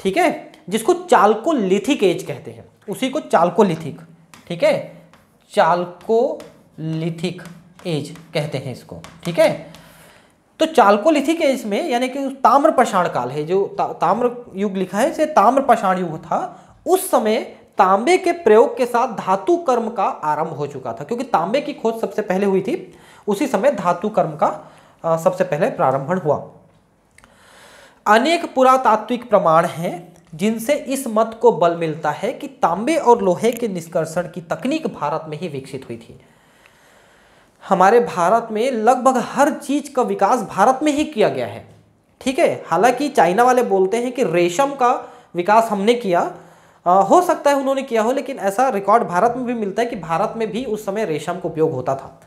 ठीक है जिसको चालकोलिथिक एज कहते हैं उसी को चालकोलिथिक ठीक है चालकोलिथिक एज कहते हैं इसको ठीक है तो चालकोलिथिक एज में यानी कि ताम्र पाषाण काल है जो ता, ताम्र युग लिखा है ताम्र पाषाण युग था उस समय तांबे के प्रयोग के साथ धातु कर्म का आरंभ हो चुका था क्योंकि तांबे की खोज सबसे पहले हुई थी उसी समय धातु कर्म का आ, सबसे पहले प्रारंभ हुआ अनेक पुरातात्विक प्रमाण हैं जिनसे इस मत को बल मिलता है कि तांबे और लोहे के निष्कर्षण की तकनीक भारत में ही विकसित हुई थी हमारे भारत में लगभग हर चीज़ का विकास भारत में ही किया गया है ठीक है हालांकि चाइना वाले बोलते हैं कि रेशम का विकास हमने किया आ, हो सकता है उन्होंने किया हो लेकिन ऐसा रिकॉर्ड भारत में भी मिलता है कि भारत में भी उस समय रेशम का उपयोग होता था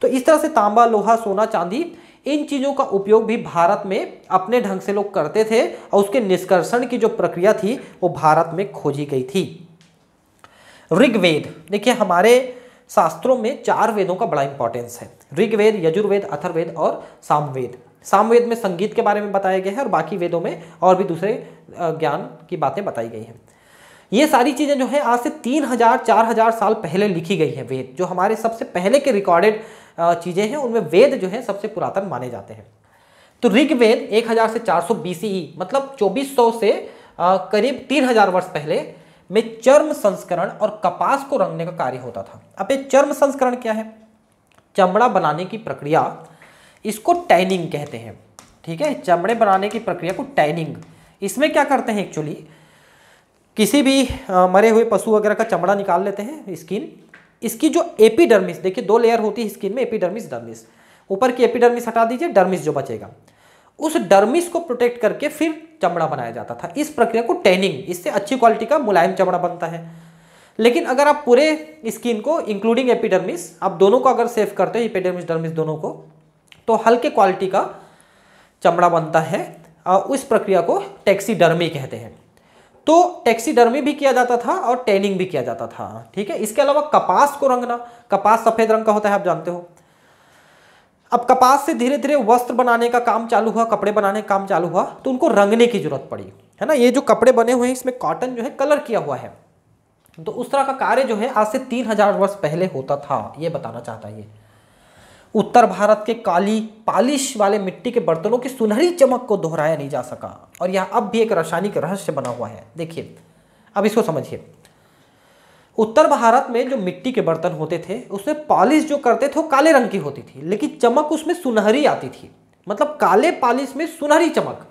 तो इस तरह से तांबा लोहा सोना चांदी इन चीज़ों का उपयोग भी भारत में अपने ढंग से लोग करते थे और उसके निष्कर्षण की जो प्रक्रिया थी वो भारत में खोजी गई थी ऋग्वेद देखिए हमारे शास्त्रों में चार वेदों का बड़ा इंपॉर्टेंस है ऋग्वेद यजुर्वेद अथर्वेद और सामवेद सामवेद में संगीत के बारे में बताया गया है और बाकी वेदों में और भी दूसरे ज्ञान की बातें बताई गई हैं ये सारी चीज़ें जो है आज से तीन हजार चार हजार साल पहले लिखी गई है वेद जो हमारे सबसे पहले के रिकॉर्डेड चीज़ें हैं उनमें वेद जो है सबसे पुरातन माने जाते हैं तो ऋग्वेद एक से चार सौ e, मतलब चौबीस से करीब तीन वर्ष पहले में चर्म संस्करण और कपास को रंगने का कार्य होता था अब ये चर्म संस्करण क्या है चमड़ा बनाने की प्रक्रिया इसको टैनिंग कहते हैं ठीक है चमड़े बनाने की प्रक्रिया को टैनिंग इसमें क्या करते हैं एक्चुअली किसी भी आ, मरे हुए पशु वगैरह का चमड़ा निकाल लेते हैं स्किन इसकी जो एपीडर्मिस देखिए दो लेयर होती है स्किन में एपीडर्मिस डर्मिस ऊपर की एपीडर्मिस हटा दीजिए डर्मिस जो बचेगा उस डर्मिस को प्रोटेक्ट करके फिर चमड़ा बनाया जाता था इस प्रक्रिया को टैनिंग इससे अच्छी क्वालिटी का मुलायम चमड़ा बनता है लेकिन अगर आप पूरे स्किन को इंक्लूडिंग एपिडर्मिस आप दोनों को अगर सेव करते हो एपिडर्मिस डर्मिस दोनों को तो हल्के क्वालिटी का चमड़ा बनता है और उस प्रक्रिया को टैक्सीडर्मी कहते हैं तो टैक्सीडर्मी भी किया जाता था और टैनिंग भी किया जाता था ठीक है इसके अलावा कपास को रंगना कपास सफ़ेद रंग का होता है आप जानते हो अब कपास से धीरे धीरे वस्त्र बनाने का काम चालू हुआ कपड़े बनाने का काम चालू हुआ तो उनको रंगने की जरूरत पड़ी है ना ये जो कपड़े बने हुए हैं इसमें कॉटन जो है कलर किया हुआ है तो उस तरह का कार्य जो है आज से तीन हजार वर्ष पहले होता था ये बताना चाहता है ये उत्तर भारत के काली पालिश वाले मिट्टी के बर्तनों की सुनहरी चमक को दोहराया नहीं जा सका और यह अब भी एक रासायनिक रहस्य बना हुआ है देखिए अब इसको समझिए उत्तर भारत में जो मिट्टी के बर्तन होते थे उसमें पॉलिश जो करते थे वो काले रंग की होती थी लेकिन चमक उसमें सुनहरी आती थी मतलब काले पॉलिश में सुनहरी चमक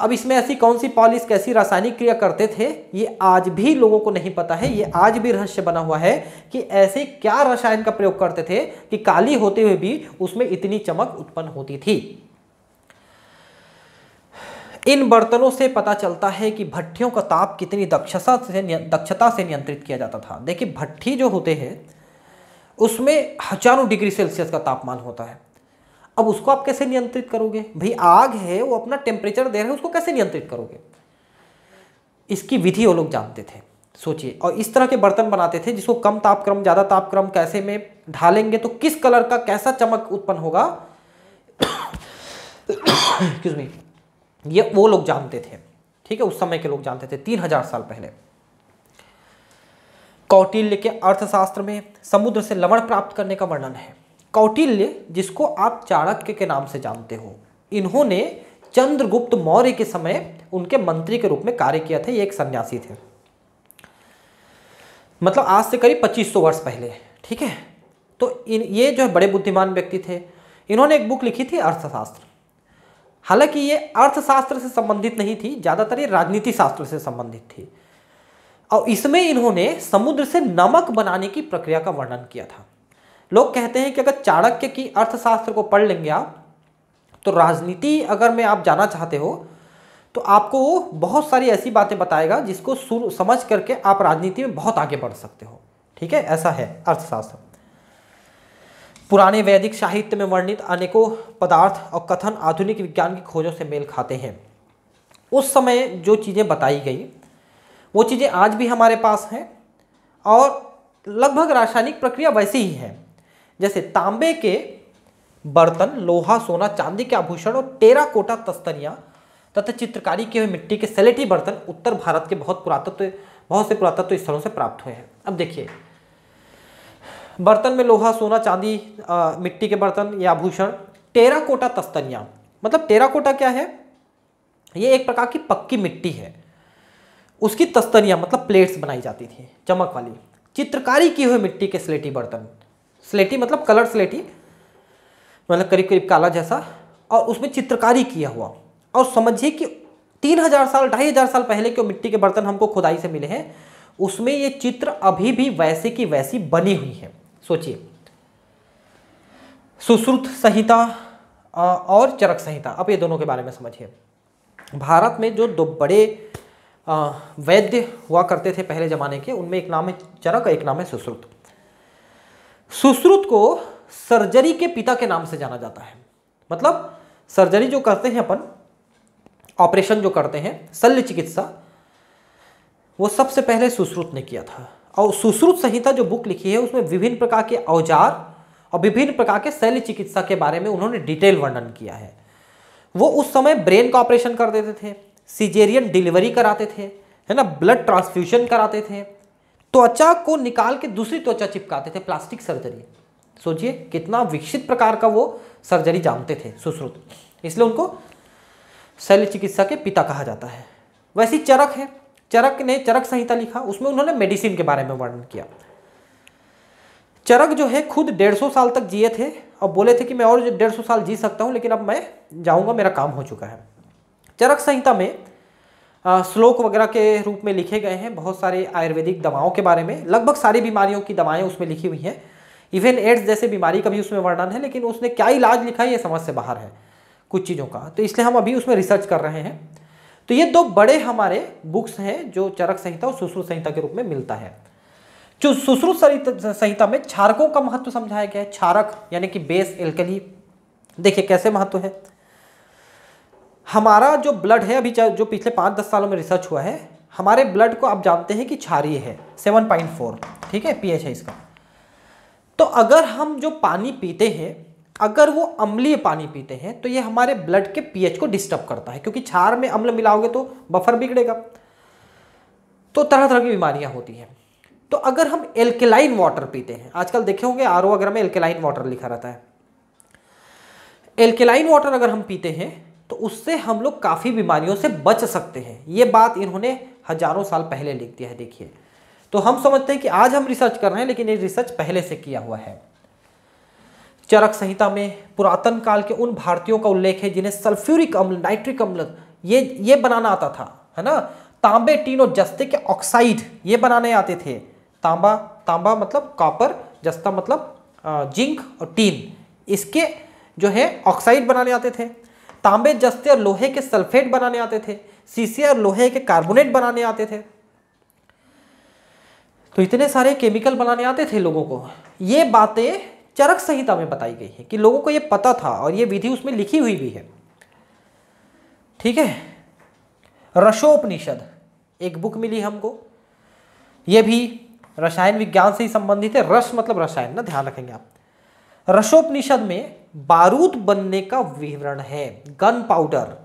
अब इसमें ऐसी कौन सी पॉलिश कैसी रासायनिक क्रिया करते थे ये आज भी लोगों को नहीं पता है ये आज भी रहस्य बना हुआ है कि ऐसे क्या रसायन का प्रयोग करते थे कि काली होते हुए भी उसमें इतनी चमक उत्पन्न होती थी इन बर्तनों से पता चलता है कि भट्टियों का ताप कितनी दक्षता से दक्षता से नियंत्रित किया जाता था देखिए भट्टी जो होते हैं उसमें हजारों डिग्री सेल्सियस का तापमान होता है अब उसको आप कैसे नियंत्रित करोगे भाई आग है वो अपना टेम्परेचर दे रहे हैं उसको कैसे नियंत्रित करोगे इसकी विधि वो लोग जानते थे सोचिए और इस तरह के बर्तन बनाते थे जिसको कम तापक्रम ज़्यादा तापक्रम कैसे में ढालेंगे तो किस कलर का कैसा चमक उत्पन्न होगा एक्सक्यूज [COUGHS] मी ये वो लोग जानते थे ठीक है उस समय के लोग जानते थे तीन हजार साल पहले कौटिल्य के अर्थशास्त्र में समुद्र से लवण प्राप्त करने का वर्णन है कौटिल्य जिसको आप चाणक्य के नाम से जानते हो इन्होंने चंद्रगुप्त मौर्य के समय उनके मंत्री के रूप में कार्य किया था ये एक सन्यासी थे मतलब आज से करीब 2500 वर्ष पहले ठीक है तो इन ये जो है बड़े बुद्धिमान व्यक्ति थे इन्होंने एक बुक लिखी थी अर्थशास्त्र हालांकि ये अर्थशास्त्र से संबंधित नहीं थी ज़्यादातर ये राजनीति शास्त्र से संबंधित थी और इसमें इन्होंने समुद्र से नमक बनाने की प्रक्रिया का वर्णन किया था लोग कहते हैं कि अगर चाणक्य की अर्थशास्त्र को पढ़ लेंगे आप तो राजनीति अगर मैं आप जाना चाहते हो तो आपको वो बहुत सारी ऐसी बातें बताएगा जिसको समझ करके आप राजनीति में बहुत आगे बढ़ सकते हो ठीक है ऐसा है अर्थशास्त्र पुराने वैदिक साहित्य में वर्णित अनेकों पदार्थ और कथन आधुनिक विज्ञान की खोजों से मेल खाते हैं उस समय जो चीज़ें बताई गई वो चीज़ें आज भी हमारे पास हैं और लगभग रासायनिक प्रक्रिया वैसी ही है जैसे तांबे के बर्तन लोहा सोना चांदी के आभूषण और टेरा कोटा तस्तरियाँ तथा चित्रकारी के हुए मिट्टी के सलेटी बर्तन उत्तर भारत के बहुत पुरातत्व तो, बहुत से पुरातत्व तो स्थलों से प्राप्त हुए हैं अब देखिए बर्तन में लोहा सोना चांदी मिट्टी के बर्तन या आभूषण टेराकोटा तस्तनिया मतलब टेराकोटा क्या है ये एक प्रकार की पक्की मिट्टी है उसकी तस्तनिया मतलब प्लेट्स बनाई जाती थी चमक वाली चित्रकारी की हुई मिट्टी के स्लेटी बर्तन स्लेटी मतलब कलर स्लेटी मतलब करीब करीब काला जैसा और उसमें चित्रकारी किया हुआ और समझिए कि तीन हजार साल ढाई हजार साल पहले के मिट्टी के बर्तन हमको खुदाई से मिले हैं उसमें ये चित्र अभी भी वैसे की वैसी बनी हुई है सोचिए सुश्रुत संहिता और चरक संहिता अब ये दोनों के बारे में समझिए भारत में जो दो बड़े वैद्य हुआ करते थे पहले ज़माने के उनमें एक नाम है चरक एक नाम है सुश्रुत सुश्रुत को सर्जरी के पिता के नाम से जाना जाता है मतलब सर्जरी जो करते हैं अपन ऑपरेशन जो करते हैं शल्य चिकित्सा वो सबसे पहले सुश्रुत ने किया था और सुश्रुत संहिता जो बुक लिखी है उसमें विभिन्न प्रकार के औजार और विभिन्न प्रकार के शैल्य चिकित्सा के बारे में उन्होंने डिटेल वर्णन किया है वो उस समय ब्रेन का ऑपरेशन कर देते थे सीजेरियन डिलीवरी कराते थे है ना ब्लड ट्रांसफ्यूजन कराते थे त्वचा को निकाल के दूसरी त्वचा चिपकाते थे प्लास्टिक सर्जरी सोचिए कितना विकसित प्रकार का वो सर्जरी जानते थे सुश्रुत इसलिए उनको शैल्य चिकित्सा के पिता कहा जाता है वैसी चरक है चरक ने चरक संहिता लिखा उसमें उन्होंने मेडिसिन के बारे में वर्णन किया चरक जो है खुद डेढ़ सौ साल तक जिए थे और बोले थे कि मैं और डेढ़ सौ साल जी सकता हूँ लेकिन अब मैं जाऊँगा मेरा काम हो चुका है चरक संहिता में श्लोक वगैरह के रूप में लिखे गए हैं बहुत सारे आयुर्वेदिक दवाओं के बारे में लगभग सारी बीमारियों की दवाएं उसमें लिखी हुई हैं इवन एड्स जैसे बीमारी का भी उसमें वर्णन है लेकिन उसने क्या इलाज लिखा है ये समझ से बाहर है कुछ चीज़ों का तो इसलिए हम अभी उसमें रिसर्च कर रहे हैं तो ये दो बड़े हमारे बुक्स हैं जो चरक संहिता और सुश्रुत संहिता के रूप में मिलता है जो सुश्रुत संहिता में क्षारकों का महत्व समझाया गया है क्षारक यानी कि बेस एल्कली देखिए कैसे महत्व है हमारा जो ब्लड है अभी जो पिछले पाँच दस सालों में रिसर्च हुआ है हमारे ब्लड को आप जानते हैं कि क्षारीय है सेवन पॉइंट फोर ठीक है पीएच है इसका तो अगर हम जो पानी पीते हैं अगर वो अम्लीय पानी पीते हैं तो ये हमारे ब्लड के पीएच को डिस्टर्ब करता है क्योंकि छार में अम्ल मिलाओगे तो बफर बिगड़ेगा तो तरह तरह की बीमारियां होती हैं तो अगर हम एल्केलाइन वाटर पीते हैं आजकल देखे होंगे आर ओ वगैरह में एल्केलाइन वाटर लिखा रहता है एल्केलाइन वाटर अगर हम पीते हैं तो उससे हम लोग काफ़ी बीमारियों से बच सकते हैं ये बात इन्होंने हजारों साल पहले लिख दिया है देखिए तो हम समझते हैं कि आज हम रिसर्च कर रहे हैं लेकिन ये रिसर्च पहले से किया हुआ है चरक संहिता में पुरातन काल के उन भारतीयों का उल्लेख है जिन्हें सल्फ्यूरिक अम्ल नाइट्रिक अम्ल ये ये बनाना आता था है ना तांबे टीन और जस्ते के ऑक्साइड ये बनाने आते थे तांबा तांबा मतलब कॉपर जस्ता मतलब जिंक और टीन इसके जो है ऑक्साइड बनाने आते थे तांबे जस्ते और लोहे के सल्फेट बनाने आते थे सीसे और लोहे के कार्बोनेट बनाने आते थे तो इतने सारे केमिकल बनाने आते थे लोगों को ये बातें चरक संहिता में बताई गई है कि लोगों को यह पता था और यह विधि उसमें लिखी हुई भी है ठीक है रसोपनिषद एक बुक मिली हमको यह भी रसायन विज्ञान से ही संबंधित है रस मतलब रसायन ना ध्यान रखेंगे आप रसोपनिषद में बारूद बनने का विवरण है गन पाउडर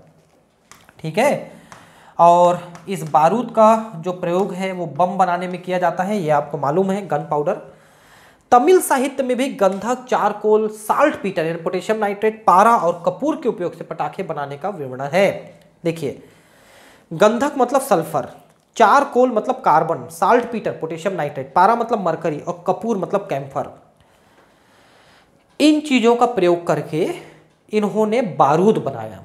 ठीक है और इस बारूद का जो प्रयोग है वो बम बनाने में किया जाता है ये आपको मालूम है गन पाउडर तमिल साहित्य में भी गंधक चारकोल साल्ट पीटर यानी पोटेशियम नाइट्रेट पारा और कपूर के उपयोग से पटाखे बनाने का विवरण है देखिए गंधक मतलब सल्फर चार कोल मतलब carbon saltpetre potassium nitrate पारा मतलब मरकरी और कपूर मतलब कैम्फर इन चीज़ों का प्रयोग करके इन्होंने बारूद बनाया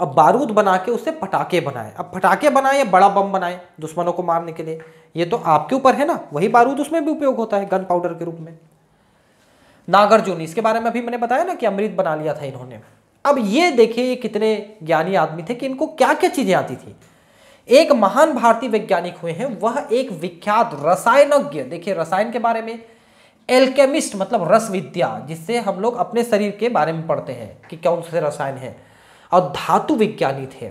अब बारूद बना के उससे पटाखे बनाए अब पटाखे बनाए या बड़ा बम बनाए दुश्मनों को मारने के लिए ये तो आपके ऊपर है ना वही बारूद उसमें भी उपयोग होता है गन पाउडर के रूप में नागार्जुन इसके बारे में अभी मैंने बताया ना कि अमृत बना लिया था इन्होंने अब ये देखिए ये कितने ज्ञानी आदमी थे कि इनको क्या क्या चीज़ें आती थी एक महान भारतीय वैज्ञानिक हुए हैं वह एक विख्यात रसायनज्ञ देखिए रसायन के बारे में एल्केमिस्ट मतलब रस विद्या जिससे हम लोग अपने शरीर के बारे में पढ़ते हैं कि कौन से रसायन है और धातु विज्ञानी थे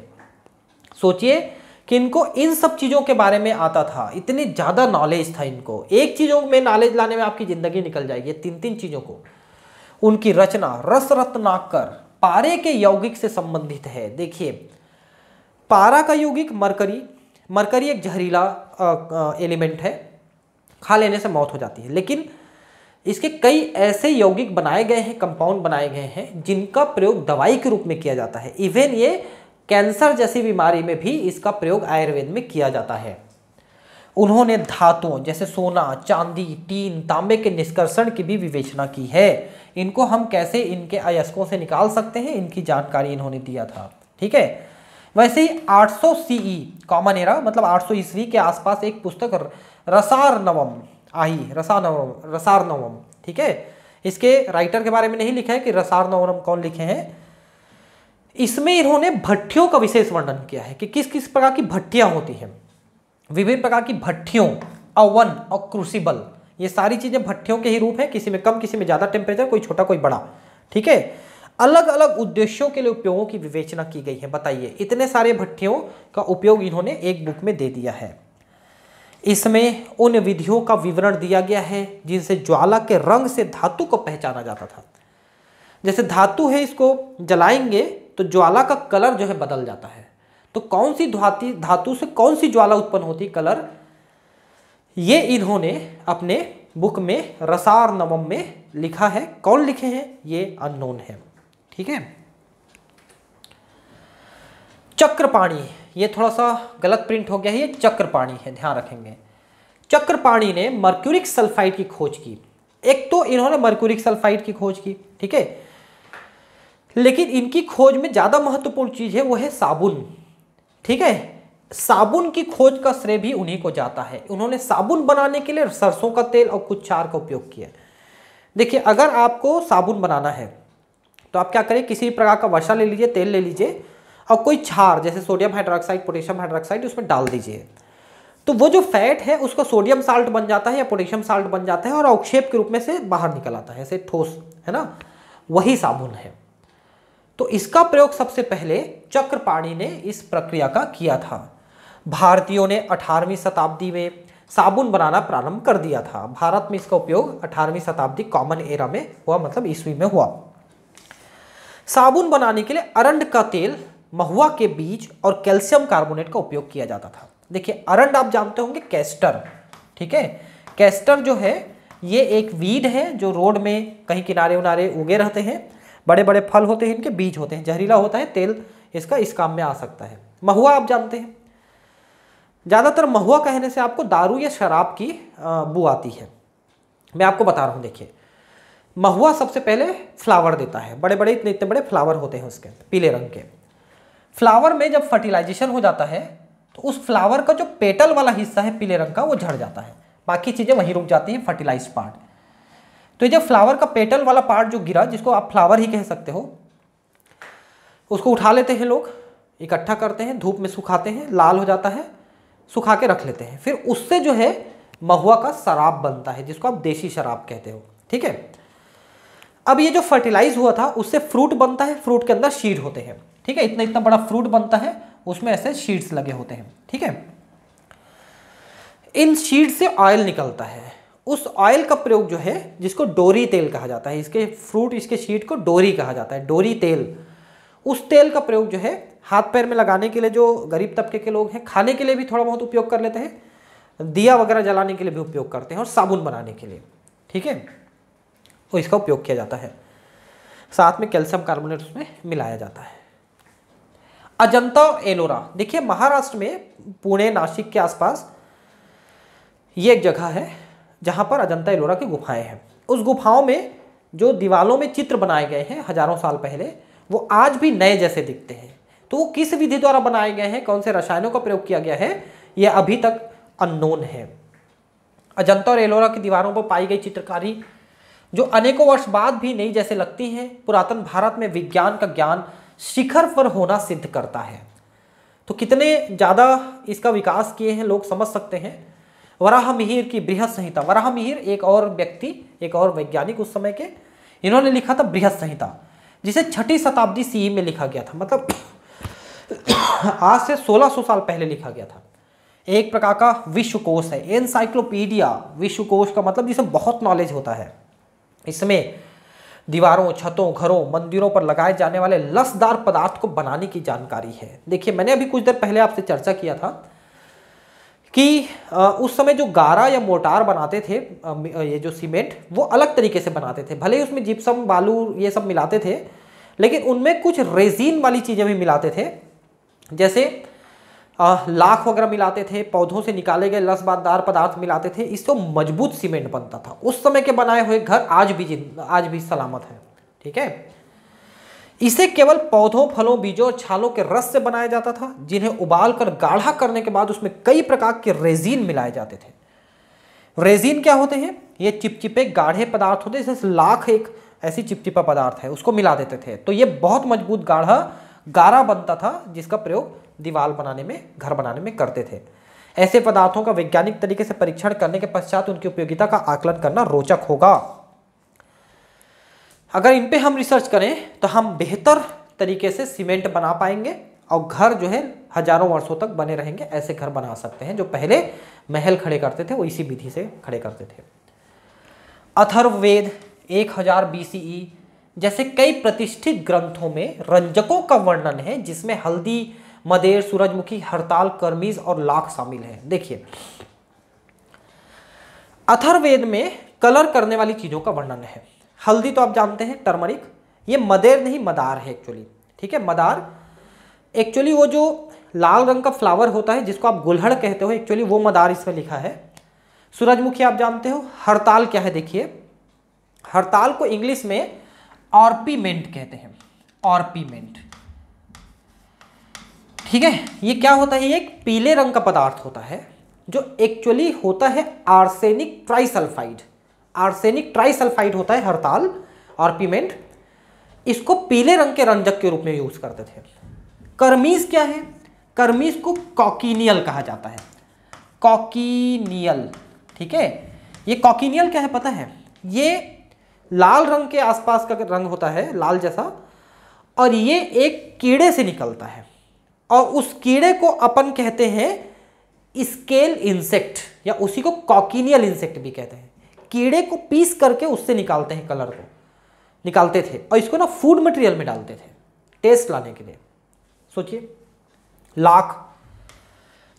सोचिए कि इनको इन सब चीज़ों के बारे में आता था इतनी ज़्यादा नॉलेज था इनको एक चीज़ों में नॉलेज लाने में आपकी ज़िंदगी निकल जाएगी तीन तीन चीज़ों को उनकी रचना रस रत्नाकर पारे के यौगिक से संबंधित है देखिए पारा का यौगिक मरकरी मरकरी एक जहरीला एलिमेंट है खा लेने से मौत हो जाती है लेकिन इसके कई ऐसे यौगिक बनाए गए हैं कंपाउंड बनाए गए हैं जिनका प्रयोग दवाई के रूप में किया जाता है इवन ये कैंसर जैसी बीमारी में भी इसका प्रयोग आयुर्वेद में किया जाता है उन्होंने धातुओं जैसे सोना चांदी टीन तांबे के निष्कर्षण की भी विवेचना की है इनको हम कैसे इनके अयस्कों से निकाल सकते हैं इनकी जानकारी इन्होंने दिया था ठीक है वैसे ही 800 सीई कॉमन एरा मतलब 800 ईस्वी के आसपास एक पुस्तक रसार नवम आही रसानवम रसारनवम ठीक है इसके राइटर के बारे में नहीं लिखा है कि नवम कौन लिखे हैं इसमें इन्होंने भट्टियों का विशेष वर्णन किया है कि किस किस प्रकार की भट्टियां होती हैं विभिन्न प्रकार की भट्टियों अवन और क्रूसिबल ये सारी चीज़ें भट्टियों के ही रूप है किसी में कम किसी में ज़्यादा टेम्परेचर कोई छोटा कोई बड़ा ठीक है अलग अलग उद्देश्यों के लिए उपयोगों की विवेचना की गई है बताइए इतने सारे भट्टियों का उपयोग इन्होंने एक बुक में दे दिया है इसमें उन विधियों का विवरण दिया गया है जिनसे ज्वाला के रंग से धातु को पहचाना जाता था जैसे धातु है इसको जलाएंगे तो ज्वाला का कलर जो है बदल जाता है तो कौन सी धाती धातु से कौन सी ज्वाला उत्पन्न होती कलर ये इन्होंने अपने बुक में रसार नवम में लिखा है कौन लिखे हैं ये अननोन है ठीक है चक्रपाणी ये थोड़ा सा गलत प्रिंट हो गया है ये चक्रपाणी है ध्यान रखेंगे चक्रपाणी ने मर्क्यूरिक सल्फाइड की खोज की एक तो इन्होंने मर्क्यूरिक सल्फाइड की खोज की ठीक है लेकिन इनकी खोज में ज़्यादा महत्वपूर्ण चीज़ है वो है साबुन ठीक है साबुन की खोज का श्रेय भी उन्हीं को जाता है उन्होंने साबुन बनाने के लिए सरसों का तेल और कुछ चार का उपयोग किया देखिए अगर आपको साबुन बनाना है तो आप क्या करें किसी प्रकार का वर्षा ले लीजिए तेल ले लीजिए और कोई छार जैसे सोडियम हाइड्रोक्साइड पोटेशियम हाइड्रोक्साइड उसमें डाल दीजिए तो वो जो फैट है उसका सोडियम साल्ट बन जाता है या पोटेशियम साल्ट बन जाता है और अवक्षेप के रूप में से बाहर निकल आता है ऐसे ठोस है ना वही साबुन है तो इसका प्रयोग सबसे पहले चक्रपाणी ने इस प्रक्रिया का किया था भारतीयों ने 18वीं शताब्दी में साबुन बनाना प्रारंभ कर दिया था भारत में इसका उपयोग 18वीं शताब्दी कॉमन एरा में हुआ मतलब ईस्वी में हुआ साबुन बनाने के लिए अरंड का तेल महुआ के बीज और कैल्शियम कार्बोनेट का उपयोग किया जाता था देखिए अरंड आप जानते होंगे कैस्टर ठीक है कैस्टर जो है ये एक वीड है जो रोड में कहीं किनारे उनारे उगे रहते हैं बड़े बड़े फल होते हैं इनके बीज होते हैं जहरीला होता है तेल इसका इस काम में आ सकता है महुआ आप जानते हैं ज़्यादातर महुआ कहने से आपको दारू या शराब की बू आती है मैं आपको बता रहा हूँ देखिए महुआ सबसे पहले फ्लावर देता है बड़े बड़े इतने इतने बड़े फ्लावर होते हैं उसके पीले रंग के फ्लावर में जब फर्टिलाइजेशन हो जाता है तो उस फ्लावर का जो पेटल वाला हिस्सा है पीले रंग का वो झड़ जाता है बाकी चीज़ें वहीं रुक जाती हैं फर्टिलाइज पार्ट तो ये जब फ्लावर का पेटल वाला पार्ट जो गिरा जिसको आप फ्लावर ही कह सकते हो उसको उठा लेते हैं लोग इकट्ठा करते हैं धूप में सुखाते हैं लाल हो जाता है सुखा के रख लेते हैं फिर उससे जो है महुआ का शराब बनता है जिसको आप देसी शराब कहते हो ठीक है अब ये जो फर्टिलाइज हुआ था उससे फ्रूट बनता है फ्रूट के अंदर शीड होते हैं ठीक है इतना इतना बड़ा फ्रूट बनता है उसमें ऐसे शीड्स लगे होते हैं ठीक है इन शीड से ऑयल निकलता है उस ऑयल का प्रयोग जो है जिसको डोरी तेल कहा जाता है इसके फ्रूट इसके शीट को डोरी कहा जाता है डोरी तेल उस तेल का प्रयोग जो है हाथ पैर में लगाने के लिए जो गरीब तबके के लोग हैं खाने के लिए भी थोड़ा बहुत उपयोग कर लेते हैं दिया वगैरह जलाने के लिए भी उपयोग करते हैं और साबुन बनाने के लिए ठीक है तो इसका उपयोग किया जाता है साथ में कैल्शियम कार्बोनेट उसमें मिलाया जाता है अजंता और एलोरा देखिए महाराष्ट्र में पुणे नासिक के आसपास ये एक जगह है जहाँ पर अजंता एलोरा की गुफाएं हैं उस गुफाओं में जो दीवालों में चित्र बनाए गए हैं हजारों साल पहले वो आज भी नए जैसे दिखते हैं तो वो किस विधि द्वारा बनाए गए हैं कौन से रसायनों का प्रयोग किया गया है ये अभी तक अननोन है अजंता और एलोरा की दीवारों पर पाई गई चित्रकारी जो अनेकों वर्ष बाद भी नई जैसे लगती हैं पुरातन भारत में विज्ञान का ज्ञान शिखर पर होना सिद्ध करता है तो कितने ज़्यादा इसका विकास किए हैं लोग समझ सकते हैं वराह मिहिर की बृहद संहिता वराह मिहिर एक और व्यक्ति एक और वैज्ञानिक उस समय के इन्होंने लिखा था बृहद संहिता जिसे छठी शताब्दी सीई में लिखा गया था मतलब [COUGHS] आज से 1600 साल पहले लिखा गया था एक प्रकार का विश्वकोश है एनसाइक्लोपीडिया विश्वकोश का मतलब जिसमें बहुत नॉलेज होता है इसमें दीवारों छतों घरों मंदिरों पर लगाए जाने वाले लसदार पदार्थ को बनाने की जानकारी है देखिए मैंने अभी कुछ देर पहले आपसे चर्चा किया था कि उस समय जो गारा या मोटार बनाते थे ये जो सीमेंट वो अलग तरीके से बनाते थे भले ही उसमें जिप्सम बालू ये सब मिलाते थे लेकिन उनमें कुछ रेजीन वाली चीज़ें भी मिलाते थे जैसे लाख वगैरह मिलाते थे पौधों से निकाले गए लसबादार पदार्थ मिलाते थे इससे मजबूत सीमेंट बनता था उस समय के बनाए हुए घर आज भी आज भी सलामत है ठीक है इसे केवल पौधों फलों बीजों और छालों के रस से बनाया जाता था जिन्हें उबाल कर गाढ़ा करने के बाद उसमें कई प्रकार के रेजिन मिलाए जाते थे रेजिन क्या होते हैं ये चिपचिपे गाढ़े पदार्थ होते जैसे लाख एक ऐसी चिपचिपा पदार्थ है उसको मिला देते थे तो ये बहुत मजबूत गाढ़ा गारा बनता था जिसका प्रयोग दीवार बनाने में घर बनाने में करते थे ऐसे पदार्थों का वैज्ञानिक तरीके से परीक्षण करने के पश्चात उनकी उपयोगिता का आकलन करना रोचक होगा अगर इन पे हम रिसर्च करें तो हम बेहतर तरीके से सीमेंट बना पाएंगे और घर जो है हजारों वर्षों तक बने रहेंगे ऐसे घर बना सकते हैं जो पहले महल खड़े करते थे वो इसी विधि से खड़े करते थे अथर्ववेद 1000 हजार बीसीई e, जैसे कई प्रतिष्ठित ग्रंथों में रंजकों का वर्णन है जिसमें हल्दी मदेर सूरजमुखी हड़ताल कर्मीज और लाख शामिल हैं देखिए अथर्वेद में कलर करने वाली चीज़ों का वर्णन है हल्दी तो आप जानते हैं टर्मरिक ये मदेर नहीं मदार है एक्चुअली ठीक है मदार एक्चुअली वो जो लाल रंग का फ्लावर होता है जिसको आप गुल्हड़ कहते हो एक्चुअली वो मदार इसमें लिखा है सूरजमुखी आप जानते हो हड़ताल क्या है देखिए हड़ताल को इंग्लिश में ऑर्पीमेंट कहते हैं ऑर्पीमेंट ठीक है ये क्या होता है ये एक पीले रंग का पदार्थ होता है जो एक्चुअली होता है आर्सेनिक ट्राइसल्फाइड आर्सेनिक ट्राइसल्फाइड होता है हड़ताल और पीमेंट इसको पीले रंग के रंजक के रूप में यूज़ करते थे कर्मीज क्या है कर्मीज को कॉकिनियल कहा जाता है कॉकिनियल ठीक है ये कॉकिनियल क्या है पता है ये लाल रंग के आसपास का रंग होता है लाल जैसा और ये एक कीड़े से निकलता है और उस कीड़े को अपन कहते हैं स्केल इंसेक्ट या उसी को कॉकिनियल इंसेक्ट भी कहते हैं कीड़े को पीस करके उससे निकालते हैं कलर को निकालते थे और इसको ना फूड मटेरियल में डालते थे टेस्ट लाने के लिए सोचिए लाख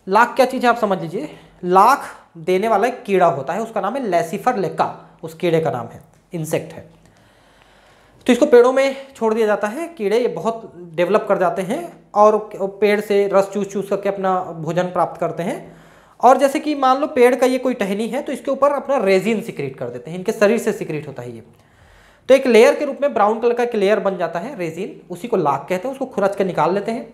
लाख क्या चीज़ है आप समझ लीजिए लाख देने वाला एक कीड़ा होता है उसका नाम है लेसिफर लेका उस कीड़े का नाम है इंसेक्ट है तो इसको पेड़ों में छोड़ दिया जाता है कीड़े ये बहुत डेवलप कर जाते हैं और पेड़ से रस चूस चूस करके अपना भोजन प्राप्त करते हैं और जैसे कि मान लो पेड़ का ये कोई टहनी है तो इसके ऊपर अपना रेजिन सिक्रेट कर देते हैं इनके शरीर से सिक्रेट होता है ये तो एक लेयर के रूप में ब्राउन कलर का एक लेयर बन जाता है रेजिन उसी को लाख कहते हैं उसको खुरच के निकाल लेते हैं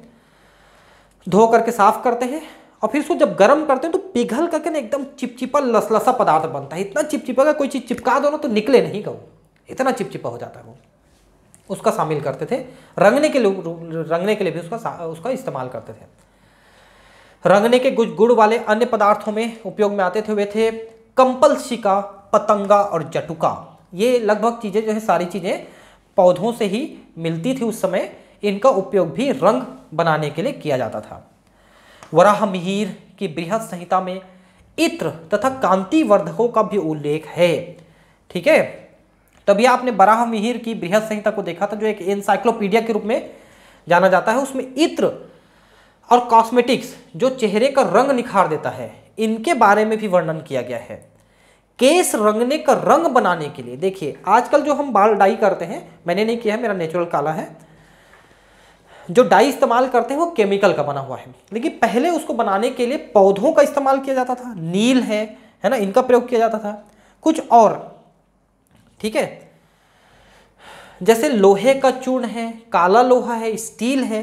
धो करके साफ करते हैं और फिर उसको जब गर्म करते हैं तो पिघल करके ना एकदम चिपचिपा लसलसा पदार्थ बनता है इतना चिपचिपा का कोई चीज़ चिपका दो ना तो निकले नहीं कहूँ इतना चिपचिपा हो जाता है वो उसका शामिल करते थे रंगने के लिए रंगने के लिए भी उसका उसका इस्तेमाल करते थे रंगने के गुज गुड़ वाले अन्य पदार्थों में उपयोग में आते थे वे थे कंपलशिका पतंगा और जटुका ये लगभग चीज़ें जो है सारी चीज़ें पौधों से ही मिलती थी उस समय इनका उपयोग भी रंग बनाने के लिए किया जाता था वराह मिहिर की बृहद संहिता में इत्र तथा कांति वर्धकों का भी उल्लेख है ठीक है तभी आपने बराह मिहिर की बृहद संहिता को देखा था जो एक एनसाइक्लोपीडिया के रूप में जाना जाता है उसमें इत्र और कॉस्मेटिक्स जो चेहरे का रंग निखार देता है इनके बारे में भी वर्णन किया गया है केस रंगने का रंग बनाने के लिए देखिए आजकल जो हम बाल डाई करते हैं मैंने नहीं किया है मेरा नेचुरल काला है जो डाई इस्तेमाल करते हैं वो केमिकल का बना हुआ है लेकिन पहले उसको बनाने के लिए पौधों का इस्तेमाल किया जाता था नील है है ना इनका प्रयोग किया जाता था कुछ और ठीक है जैसे लोहे का चूर्ण है काला लोहा है स्टील है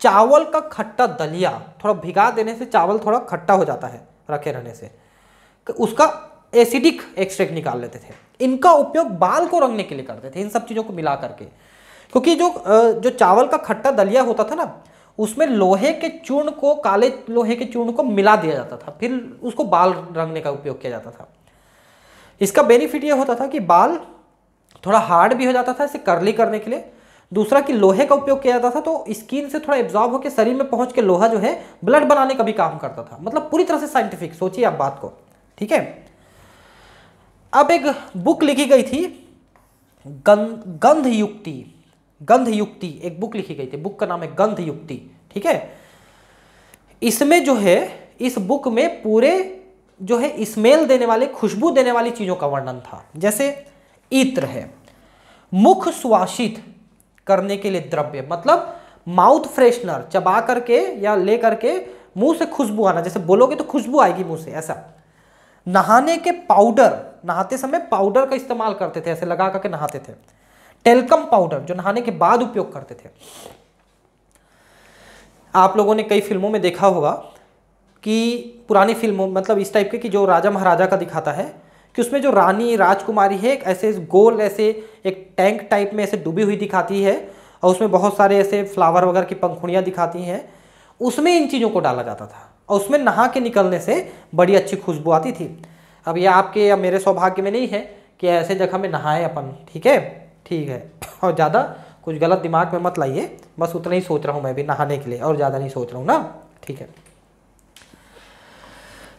चावल का खट्टा दलिया थोड़ा भिगा देने से चावल थोड़ा खट्टा हो जाता है रखे रहने से तो उसका एसिडिक एक्सट्रैक्ट निकाल लेते थे इनका उपयोग बाल को रंगने के लिए करते थे इन सब चीज़ों को मिला करके क्योंकि जो जो चावल का खट्टा दलिया होता था ना उसमें लोहे के चूर्ण को काले लोहे के चूर्ण को मिला दिया जाता था फिर उसको बाल रंगने का उपयोग किया जाता था इसका बेनिफिट ये होता था कि बाल थोड़ा हार्ड भी हो जाता था इसे करली करने के लिए दूसरा कि लोहे का उपयोग किया जाता था तो स्किन से थोड़ा एब्जॉर्ब होकर शरीर में पहुंच के लोहा जो है ब्लड बनाने का भी काम करता था मतलब पूरी तरह से साइंटिफिक सोचिए आप बात को ठीक है अब एक बुक लिखी गई थी गंध गंध युक्ति गंध युक्ति एक बुक लिखी गई थी बुक का नाम है गंध युक्ति ठीक है इसमें जो है इस बुक में पूरे जो है स्मेल देने वाले खुशबू देने वाली चीज़ों का वर्णन था जैसे इत्र है मुख सुवासित करने के लिए द्रव्य मतलब माउथ फ्रेशनर चबा करके या ले करके मुंह से खुशबू आना जैसे बोलोगे तो खुशबू आएगी मुंह से ऐसा नहाने के पाउडर नहाते समय पाउडर का इस्तेमाल करते थे ऐसे लगा करके नहाते थे टेलकम पाउडर जो नहाने के बाद उपयोग करते थे आप लोगों ने कई फिल्मों में देखा होगा कि पुरानी फिल्मों मतलब इस टाइप के कि जो राजा महाराजा का दिखाता है कि उसमें जो रानी राजकुमारी है एक ऐसे गोल ऐसे एक टैंक टाइप में ऐसे डूबी हुई दिखाती है और उसमें बहुत सारे ऐसे फ्लावर वगैरह की पंखुड़ियाँ दिखाती हैं उसमें इन चीज़ों को डाला जाता था और उसमें नहा के निकलने से बड़ी अच्छी खुशबू आती थी अब यह आपके या मेरे सौभाग्य में नहीं है कि ऐसे जगह में नहाएं अपन ठीक है ठीक है और ज़्यादा कुछ गलत दिमाग में मत लाइए बस उतना ही सोच रहा हूँ मैं भी नहाने के लिए और ज़्यादा नहीं सोच रहा हूँ ना ठीक है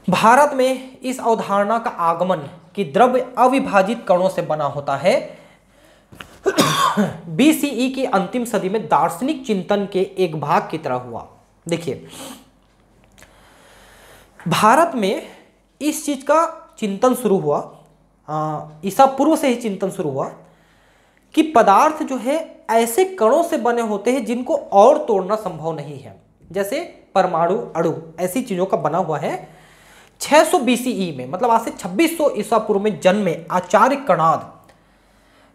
भारत में इस अवधारणा का आगमन कि द्रव्य अविभाजित कणों से बना होता है [COUGHS] बीसीई की अंतिम सदी में दार्शनिक चिंतन के एक भाग की तरह हुआ देखिए भारत में इस चीज का चिंतन शुरू हुआ ईसा पूर्व से ही चिंतन शुरू हुआ कि पदार्थ जो है ऐसे कणों से बने होते हैं जिनको और तोड़ना संभव नहीं है जैसे परमाणु अणु ऐसी चीज़ों का बना हुआ है छः सौ बीसीई e में मतलब आज से छब्बीस सौ ईसा पूर्व में जन्मे आचार्य कणाद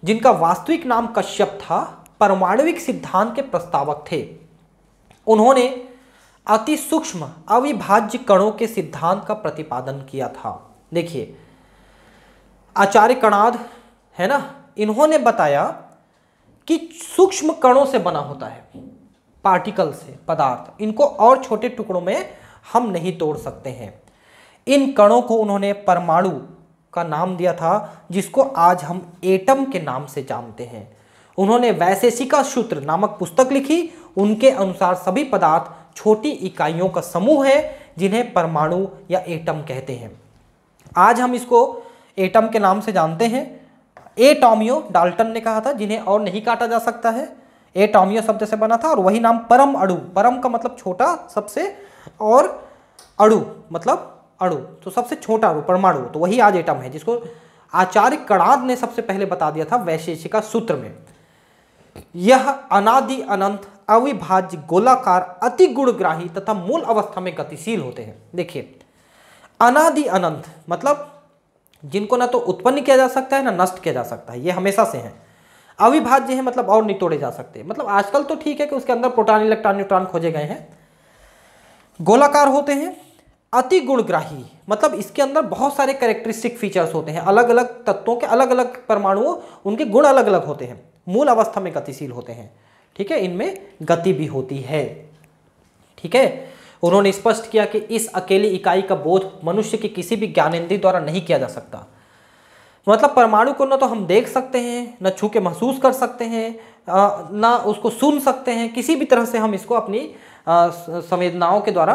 जिनका वास्तविक नाम कश्यप था परमाणविक सिद्धांत के प्रस्तावक थे उन्होंने अति सूक्ष्म अविभाज्य कणों के सिद्धांत का प्रतिपादन किया था देखिए आचार्य कणाद है ना इन्होंने बताया कि सूक्ष्म कणों से बना होता है पार्टिकल से पदार्थ इनको और छोटे टुकड़ों में हम नहीं तोड़ सकते हैं इन कणों को उन्होंने परमाणु का नाम दिया था जिसको आज हम एटम के नाम से जानते हैं उन्होंने वैशेषिका सूत्र नामक पुस्तक लिखी उनके अनुसार सभी पदार्थ छोटी इकाइयों का समूह है जिन्हें परमाणु या एटम कहते हैं आज हम इसको एटम के नाम से जानते हैं एटॉमियो डाल्टन ने कहा था जिन्हें और नहीं काटा जा सकता है एटॉमियो शब्द से बना था और वही नाम परम अड़ु परम का मतलब छोटा सबसे और अड़ु मतलब अणु तो सबसे छोटा अणु परमाणु तो वही आज एटम है जिसको आचार्य कणाद ने सबसे पहले बता दिया था वैशेषिका सूत्र में यह अनादि अनंत अविभाज्य गोलाकार अति गुणग्राही तथा मूल अवस्था में गतिशील होते हैं देखिए अनादि अनंत मतलब जिनको ना तो उत्पन्न किया जा सकता है ना नष्ट किया जा सकता है ये हमेशा से हैं अविभाज्य है मतलब और नहीं तोड़े जा सकते मतलब आजकल तो ठीक है कि उसके अंदर प्रोटान इलेक्ट्रॉन न्यूट्रॉन खोजे गए हैं गोलाकार होते हैं अति गुणग्राही मतलब इसके अंदर बहुत सारे कैरेक्टरिस्टिक फीचर्स होते हैं अलग अलग तत्वों के अलग अलग परमाणुओं उनके गुण अलग अलग होते हैं मूल अवस्था में गतिशील होते हैं ठीक है इनमें गति भी होती है ठीक है उन्होंने स्पष्ट किया कि इस अकेली इकाई का बोध मनुष्य के किसी भी ज्ञानेन्द्रीय द्वारा नहीं किया जा सकता मतलब परमाणु को न तो हम देख सकते हैं न छू के महसूस कर सकते हैं ना उसको सुन सकते हैं किसी भी तरह से हम इसको अपनी संवेदनाओं के द्वारा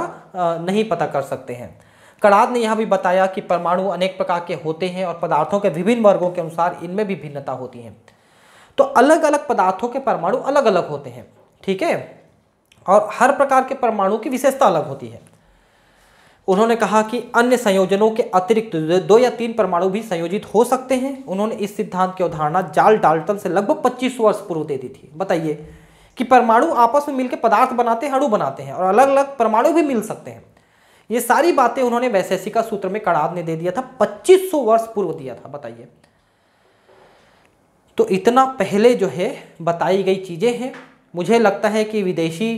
नहीं पता कर सकते हैं कड़ाद ने यह भी बताया कि परमाणु अनेक प्रकार के होते हैं और पदार्थों के विभिन्न वर्गों के अनुसार इनमें भी भिन्नता होती है तो अलग अलग पदार्थों के परमाणु अलग अलग होते हैं ठीक है और हर प्रकार के परमाणु की विशेषता अलग होती है उन्होंने कहा कि अन्य संयोजनों के अतिरिक्त दो या तीन परमाणु भी संयोजित हो सकते हैं उन्होंने इस सिद्धांत की अवधारणा जाल डाल्टन से लगभग 25 वर्ष पूर्व दे दी थी बताइए कि परमाणु आपस में मिलकर पदार्थ बनाते हैं अणु बनाते हैं और अलग अलग परमाणु भी मिल सकते हैं ये सारी बातें उन्होंने वैशेषिका सूत्र में कड़ाद ने दे दिया था 2500 वर्ष पूर्व दिया था बताइए तो इतना पहले जो है बताई गई चीज़ें हैं मुझे लगता है कि विदेशी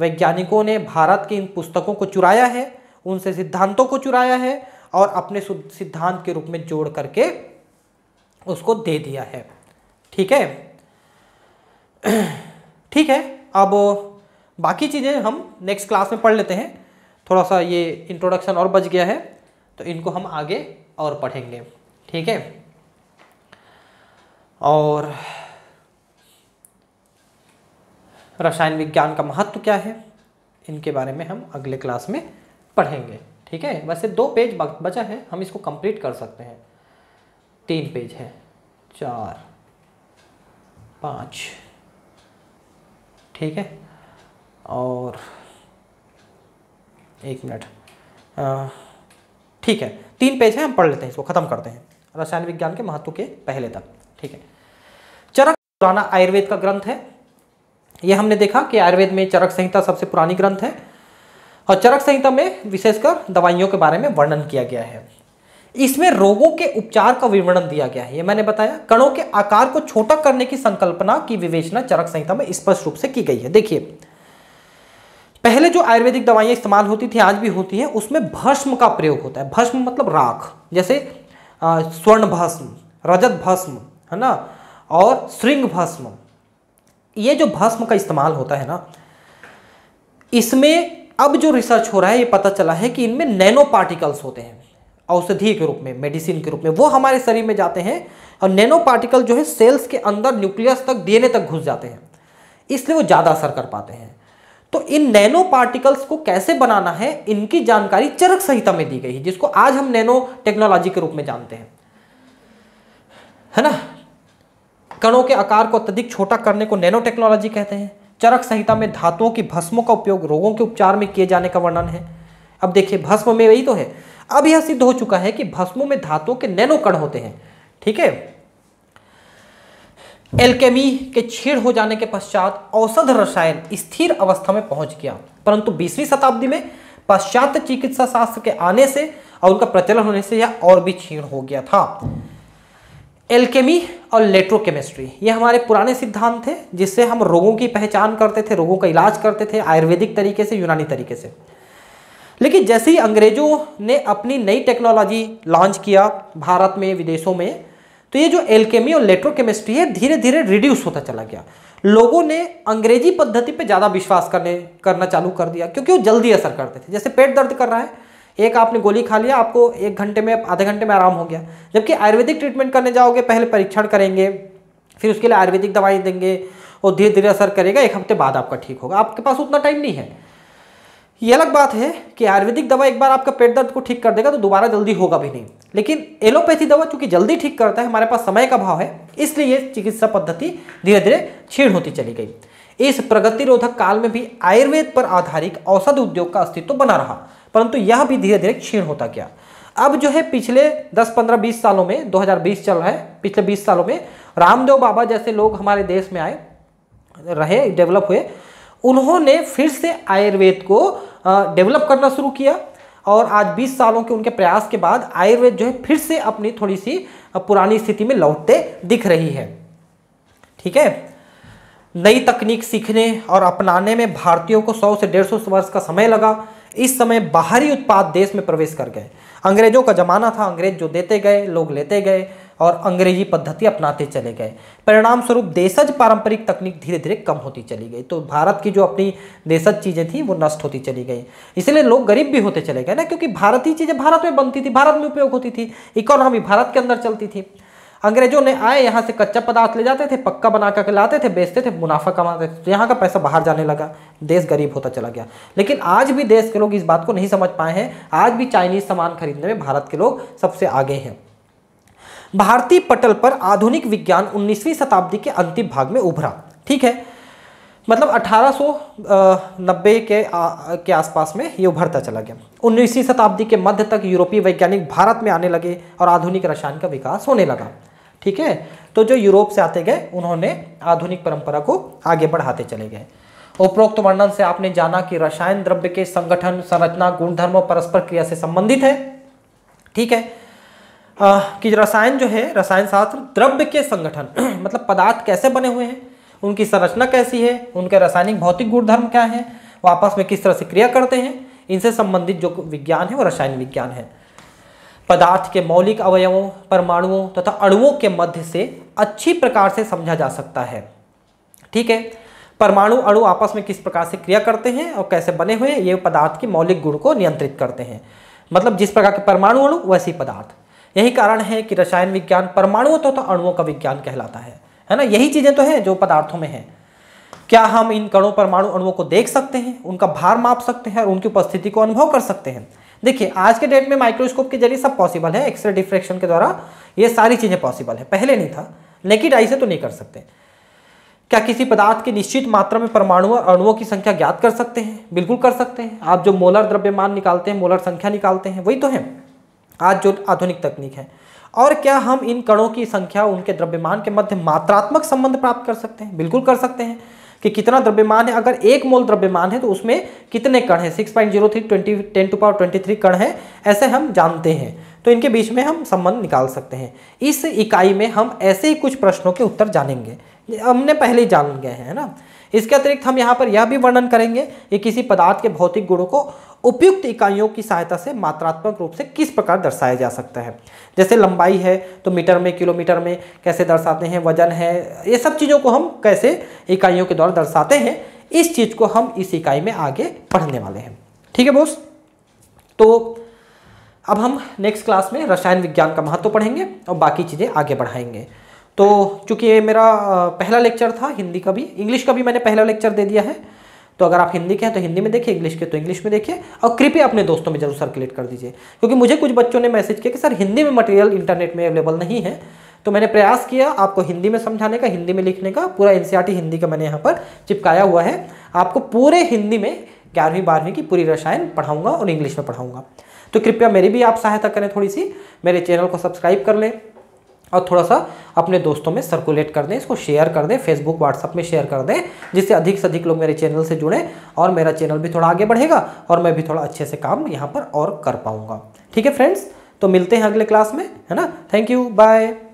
वैज्ञानिकों ने भारत के इन पुस्तकों को चुराया है उनसे सिद्धांतों को चुराया है और अपने सिद्धांत के रूप में जोड़ करके उसको दे दिया है ठीक है ठीक है अब बाकी चीज़ें हम नेक्स्ट क्लास में पढ़ लेते हैं थोड़ा सा ये इंट्रोडक्शन और बच गया है तो इनको हम आगे और पढ़ेंगे ठीक है और रसायन विज्ञान का महत्व क्या है इनके बारे में हम अगले क्लास में पढ़ेंगे ठीक है वैसे दो पेज बचा है हम इसको कंप्लीट कर सकते हैं तीन पेज है चार पाँच ठीक है और एक मिनट ठीक है तीन पेज है हम पढ़ लेते हैं इसको ख़त्म करते हैं रसायन विज्ञान के महत्व के पहले तक ठीक है चरक पुराना आयुर्वेद का ग्रंथ है ये हमने देखा कि आयुर्वेद में चरक संहिता सबसे पुरानी ग्रंथ है और चरक संहिता में विशेषकर दवाइयों के बारे में वर्णन किया गया है इसमें रोगों के उपचार का विवरण दिया गया है ये मैंने बताया कणों के आकार को छोटा करने की संकल्पना की विवेचना चरक संहिता में स्पष्ट रूप से की गई है देखिए पहले जो आयुर्वेदिक दवाइयां इस्तेमाल होती थी आज भी होती है उसमें भस्म का प्रयोग होता है भस्म मतलब राख जैसे स्वर्ण भस्म रजत भस्म है ना और श्रृंग भस्म ये जो भस्म का इस्तेमाल होता है ना इसमें अब जो रिसर्च हो रहा है ये पता चला है कि इनमें नैनो पार्टिकल्स होते हैं औषधि के रूप में मेडिसिन के रूप में वो हमारे शरीर में जाते हैं और नैनो पार्टिकल जो है सेल्स के अंदर न्यूक्लियस तक डीएनए तक घुस जाते हैं इसलिए वो ज़्यादा असर कर पाते हैं तो इन नैनो पार्टिकल्स को कैसे बनाना है इनकी जानकारी चरक संहिता में दी गई है जिसको आज हम नैनो टेक्नोलॉजी के रूप में जानते हैं है ना कणों के आकार को अत्यधिक छोटा करने को नैनो टेक्नोलॉजी कहते हैं चरक संहिता में धातुओं की भस्मों का उपयोग रोगों के उपचार में किए जाने का वर्णन है अब देखिए भस्म में वही तो है अब यह सिद्ध हो चुका है कि भस्मों में धातुओं के नैनो कण होते हैं ठीक है एल्केमी के छेड़ हो जाने के पश्चात औषध रसायन स्थिर अवस्था में पहुंच गया परंतु बीसवीं शताब्दी में पश्चात चिकित्सा शास्त्र के आने से और उनका प्रचलन होने से यह और भी छीण हो गया था एल्केमी और लेट्रोकेमिस्ट्री ये हमारे पुराने सिद्धांत थे जिससे हम रोगों की पहचान करते थे रोगों का इलाज करते थे आयुर्वेदिक तरीके से यूनानी तरीके से लेकिन जैसे ही अंग्रेजों ने अपनी नई टेक्नोलॉजी लॉन्च किया भारत में विदेशों में तो ये जो एल्केमी और लेट्रोकेमिस्ट्री है धीरे धीरे रिड्यूस होता चला गया लोगों ने अंग्रेजी पद्धति पे ज़्यादा विश्वास करने करना चालू कर दिया क्योंकि वो जल्दी असर करते थे जैसे पेट दर्द कर रहा है एक आपने गोली खा लिया आपको एक घंटे में आधे घंटे में आराम हो गया जबकि आयुर्वेदिक ट्रीटमेंट करने जाओगे पहले परीक्षण करेंगे फिर उसके लिए आयुर्वेदिक दवाई देंगे और धीरे धीरे असर करेगा एक हफ्ते बाद आपका ठीक होगा आपके पास उतना टाइम नहीं है ये अलग बात है कि आयुर्वेदिक दवा एक बार आपका पेट दर्द को ठीक कर देगा तो दोबारा जल्दी होगा भी नहीं लेकिन एलोपैथी दवा चूंकि जल्दी ठीक करता है हमारे पास समय का भाव है इसलिए चिकित्सा पद्धति धीरे धीरे छीण होती चली गई इस प्रगतिरोधक काल में भी आयुर्वेद पर आधारित औषध उद्योग का अस्तित्व बना रहा परंतु यह भी धीरे धीरे क्षीण होता गया अब जो है पिछले 10, 15, 20 सालों में 2020 चल रहा है पिछले 20 सालों में रामदेव बाबा जैसे लोग हमारे देश में आए रहे डेवलप हुए उन्होंने फिर से आयुर्वेद को डेवलप करना शुरू किया और आज 20 सालों के उनके प्रयास के बाद आयुर्वेद जो है फिर से अपनी थोड़ी सी पुरानी स्थिति में लौटते दिख रही है ठीक है नई तकनीक सीखने और अपनाने में भारतीयों को 100 से 150 वर्ष का समय लगा इस समय बाहरी उत्पाद देश में प्रवेश कर गए अंग्रेजों का ज़माना था अंग्रेज जो देते गए लोग लेते गए और अंग्रेजी पद्धति अपनाते चले गए परिणाम स्वरूप देशज पारंपरिक तकनीक धीरे धीरे कम होती चली गई तो भारत की जो अपनी देशज चीज़ें थी वो नष्ट होती चली गई इसलिए लोग गरीब भी होते चले गए ना क्योंकि भारतीय चीज़ें भारत में बनती थी भारत में उपयोग होती थी इकोनॉमी भारत के अंदर चलती थी अंग्रेजों ने आए यहाँ से कच्चा पदार्थ ले जाते थे पक्का बना करके लाते थे बेचते थे मुनाफा कमाते थे तो यहाँ का पैसा बाहर जाने लगा देश गरीब होता चला गया लेकिन आज भी देश के लोग इस बात को नहीं समझ पाए हैं आज भी चाइनीज सामान खरीदने में भारत के लोग सबसे आगे हैं भारतीय पटल पर आधुनिक विज्ञान 19वीं शताब्दी के अंतिम भाग में उभरा ठीक है मतलब 1890 के आ, के आसपास में ये उभरता चला गया 19वीं शताब्दी के मध्य तक यूरोपीय वैज्ञानिक भारत में आने लगे और आधुनिक रसायन का विकास होने लगा ठीक है तो जो यूरोप से आते गए उन्होंने आधुनिक परंपरा को आगे बढ़ाते चले गए उपरोक्त वर्णन से आपने जाना कि रसायन द्रव्य के संगठन संरचना गुणधर्म और परस्पर क्रिया से संबंधित है ठीक है कि रसायन जो है रसायन शास्त्र द्रव्य के संगठन [CLEARS THROAT] मतलब पदार्थ कैसे बने हुए हैं उनकी संरचना कैसी है उनके रासायनिक भौतिक गुणधर्म क्या है वो आपस में किस तरह से क्रिया करते हैं इनसे संबंधित जो विज्ञान है वो रसायन विज्ञान है पदार्थ के मौलिक अवयवों परमाणुओं तथा अणुओं के मध्य से अच्छी प्रकार से समझा जा सकता है ठीक है परमाणु अणु आपस में किस प्रकार से क्रिया करते हैं और कैसे बने हुए ये पदार्थ के मौलिक गुण को नियंत्रित करते हैं मतलब जिस प्रकार के परमाणु अणु वैसे पदार्थ यही कारण है कि रसायन विज्ञान परमाणुओं तथा तो, तो अणुओं का विज्ञान कहलाता है है ना यही चीज़ें तो हैं जो पदार्थों में हैं क्या हम इन कणों परमाणु अणुओं को देख सकते हैं उनका भार माप सकते हैं और उनकी उपस्थिति को अनुभव कर सकते हैं देखिए आज के डेट में माइक्रोस्कोप के जरिए सब पॉसिबल है एक्सरे डिफ्रेक्शन के द्वारा ये सारी चीज़ें पॉसिबल है पहले नहीं था लेकिन आई से तो नहीं कर सकते क्या किसी पदार्थ की निश्चित मात्रा में परमाणु और अणुओं की संख्या ज्ञात कर सकते हैं बिल्कुल कर सकते हैं आप जो मोलर द्रव्यमान निकालते हैं मोलर संख्या निकालते हैं वही तो है आज जो आधुनिक तकनीक है और क्या हम इन कणों की संख्या उनके द्रव्यमान के मध्य मात्रात्मक संबंध प्राप्त कर सकते हैं बिल्कुल कर सकते हैं कि कितना द्रव्यमान है अगर एक मोल द्रव्यमान है तो उसमें कितने कण हैं six point zero three twenty ten to power twenty three कण हैं ऐसे हम जानते हैं तो इनके बीच में हम संबंध निकाल सकते हैं इस इकाई में हम ऐसे ही कुछ प्रश्नों के उत्तर जानेंगे हमने पहले ही जान गए हैं ना इसके अतिरिक्त हम यहाँ पर यह भी वर्णन करेंगे कि किसी पदार्थ के भौतिक गुणों को उपयुक्त इकाइयों की सहायता से मात्रात्मक रूप से किस प्रकार दर्शाया जा सकता है जैसे लंबाई है तो मीटर में किलोमीटर में कैसे दर्शाते हैं वजन है ये सब चीज़ों को हम कैसे इकाइयों के द्वारा दर्शाते हैं इस चीज़ को हम इस इकाई में आगे पढ़ने वाले हैं ठीक है बोस तो अब हम नेक्स्ट क्लास में रसायन विज्ञान का महत्व पढ़ेंगे और बाकी चीज़ें आगे बढ़ाएंगे तो चूँकि ये मेरा पहला लेक्चर था हिंदी का भी इंग्लिश का भी मैंने पहला लेक्चर दे दिया है तो अगर आप हिंदी के हैं तो हिंदी में देखिए इंग्लिश के तो इंग्लिश में देखिए और कृपया अपने दोस्तों में जरूर सर्कुलेट कर दीजिए क्योंकि मुझे कुछ बच्चों ने मैसेज किया कि सर हिंदी में मटेरियल इंटरनेट में अवेलेबल नहीं है तो मैंने प्रयास किया आपको हिंदी में समझाने का हिंदी में लिखने का पूरा एन हिंदी का मैंने यहाँ पर चिपकाया हुआ है आपको पूरे हिंदी में ग्यारहवीं बारहवीं की पूरी रसायन पढ़ाऊँगा और इंग्लिश में पढ़ाऊँगा तो कृपया मेरी भी आप सहायता करें थोड़ी सी मेरे चैनल को सब्सक्राइब कर लें और थोड़ा सा अपने दोस्तों में सर्कुलेट कर दें इसको शेयर कर दें फेसबुक व्हाट्सअप में शेयर कर दें जिससे अधिक से अधिक लोग मेरे चैनल से जुड़ें और मेरा चैनल भी थोड़ा आगे बढ़ेगा और मैं भी थोड़ा अच्छे से काम यहाँ पर और कर पाऊँगा ठीक है फ्रेंड्स तो मिलते हैं अगले क्लास में है ना थैंक यू बाय